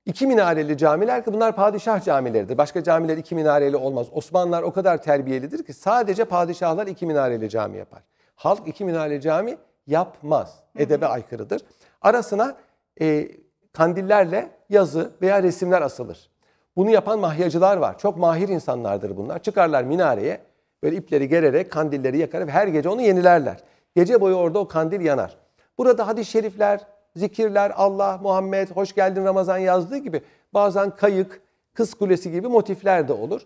İki minareli camiler ki bunlar padişah camileridir. Başka camiler iki minareli olmaz. Osmanlılar o kadar terbiyelidir ki sadece padişahlar iki minareli cami yapar. Halk iki minareli cami yapmaz. Edebe aykırıdır. Arasına e, kandillerle yazı veya resimler asılır. Bunu yapan mahyacılar var. Çok mahir insanlardır bunlar. Çıkarlar minareye böyle ipleri gererek kandilleri yakar ve her gece onu yenilerler. Gece boyu orada o kandil yanar. Burada hadis şerifler, zikirler, Allah, Muhammed, hoş geldin Ramazan yazdığı gibi bazen kayık, kız kulesi gibi motifler de olur.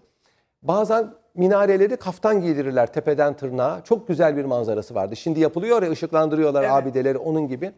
Bazen minareleri kaftan giydirirler tepeden tırnağa. Çok güzel bir manzarası vardı. Şimdi yapılıyor ya ışıklandırıyorlar evet. abideleri onun gibi.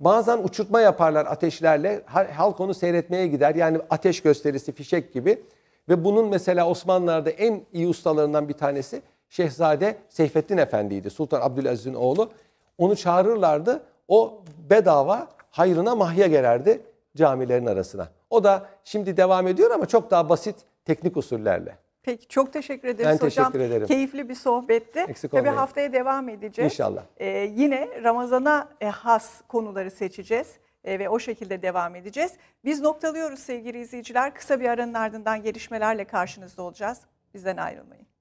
Bazen uçurtma yaparlar ateşlerle. Halk onu seyretmeye gider. Yani ateş gösterisi, fişek gibi. Ve bunun mesela Osmanlılar'da en iyi ustalarından bir tanesi Şehzade Seyfettin Efendi'ydi. Sultan Abdülaziz'in oğlu. Onu çağırırlardı. O bedava hayrına mahya gererdi camilerin arasına. O da şimdi devam ediyor ama çok daha basit teknik usullerle. Peki çok teşekkür ederiz ben hocam. teşekkür ederim. Keyifli bir sohbetti. Eksik Tabii olmayın. haftaya devam edeceğiz. İnşallah. Ee, yine Ramazan'a e, has konuları seçeceğiz ee, ve o şekilde devam edeceğiz. Biz noktalıyoruz sevgili izleyiciler. Kısa bir aranın ardından gelişmelerle karşınızda olacağız. Bizden ayrılmayın.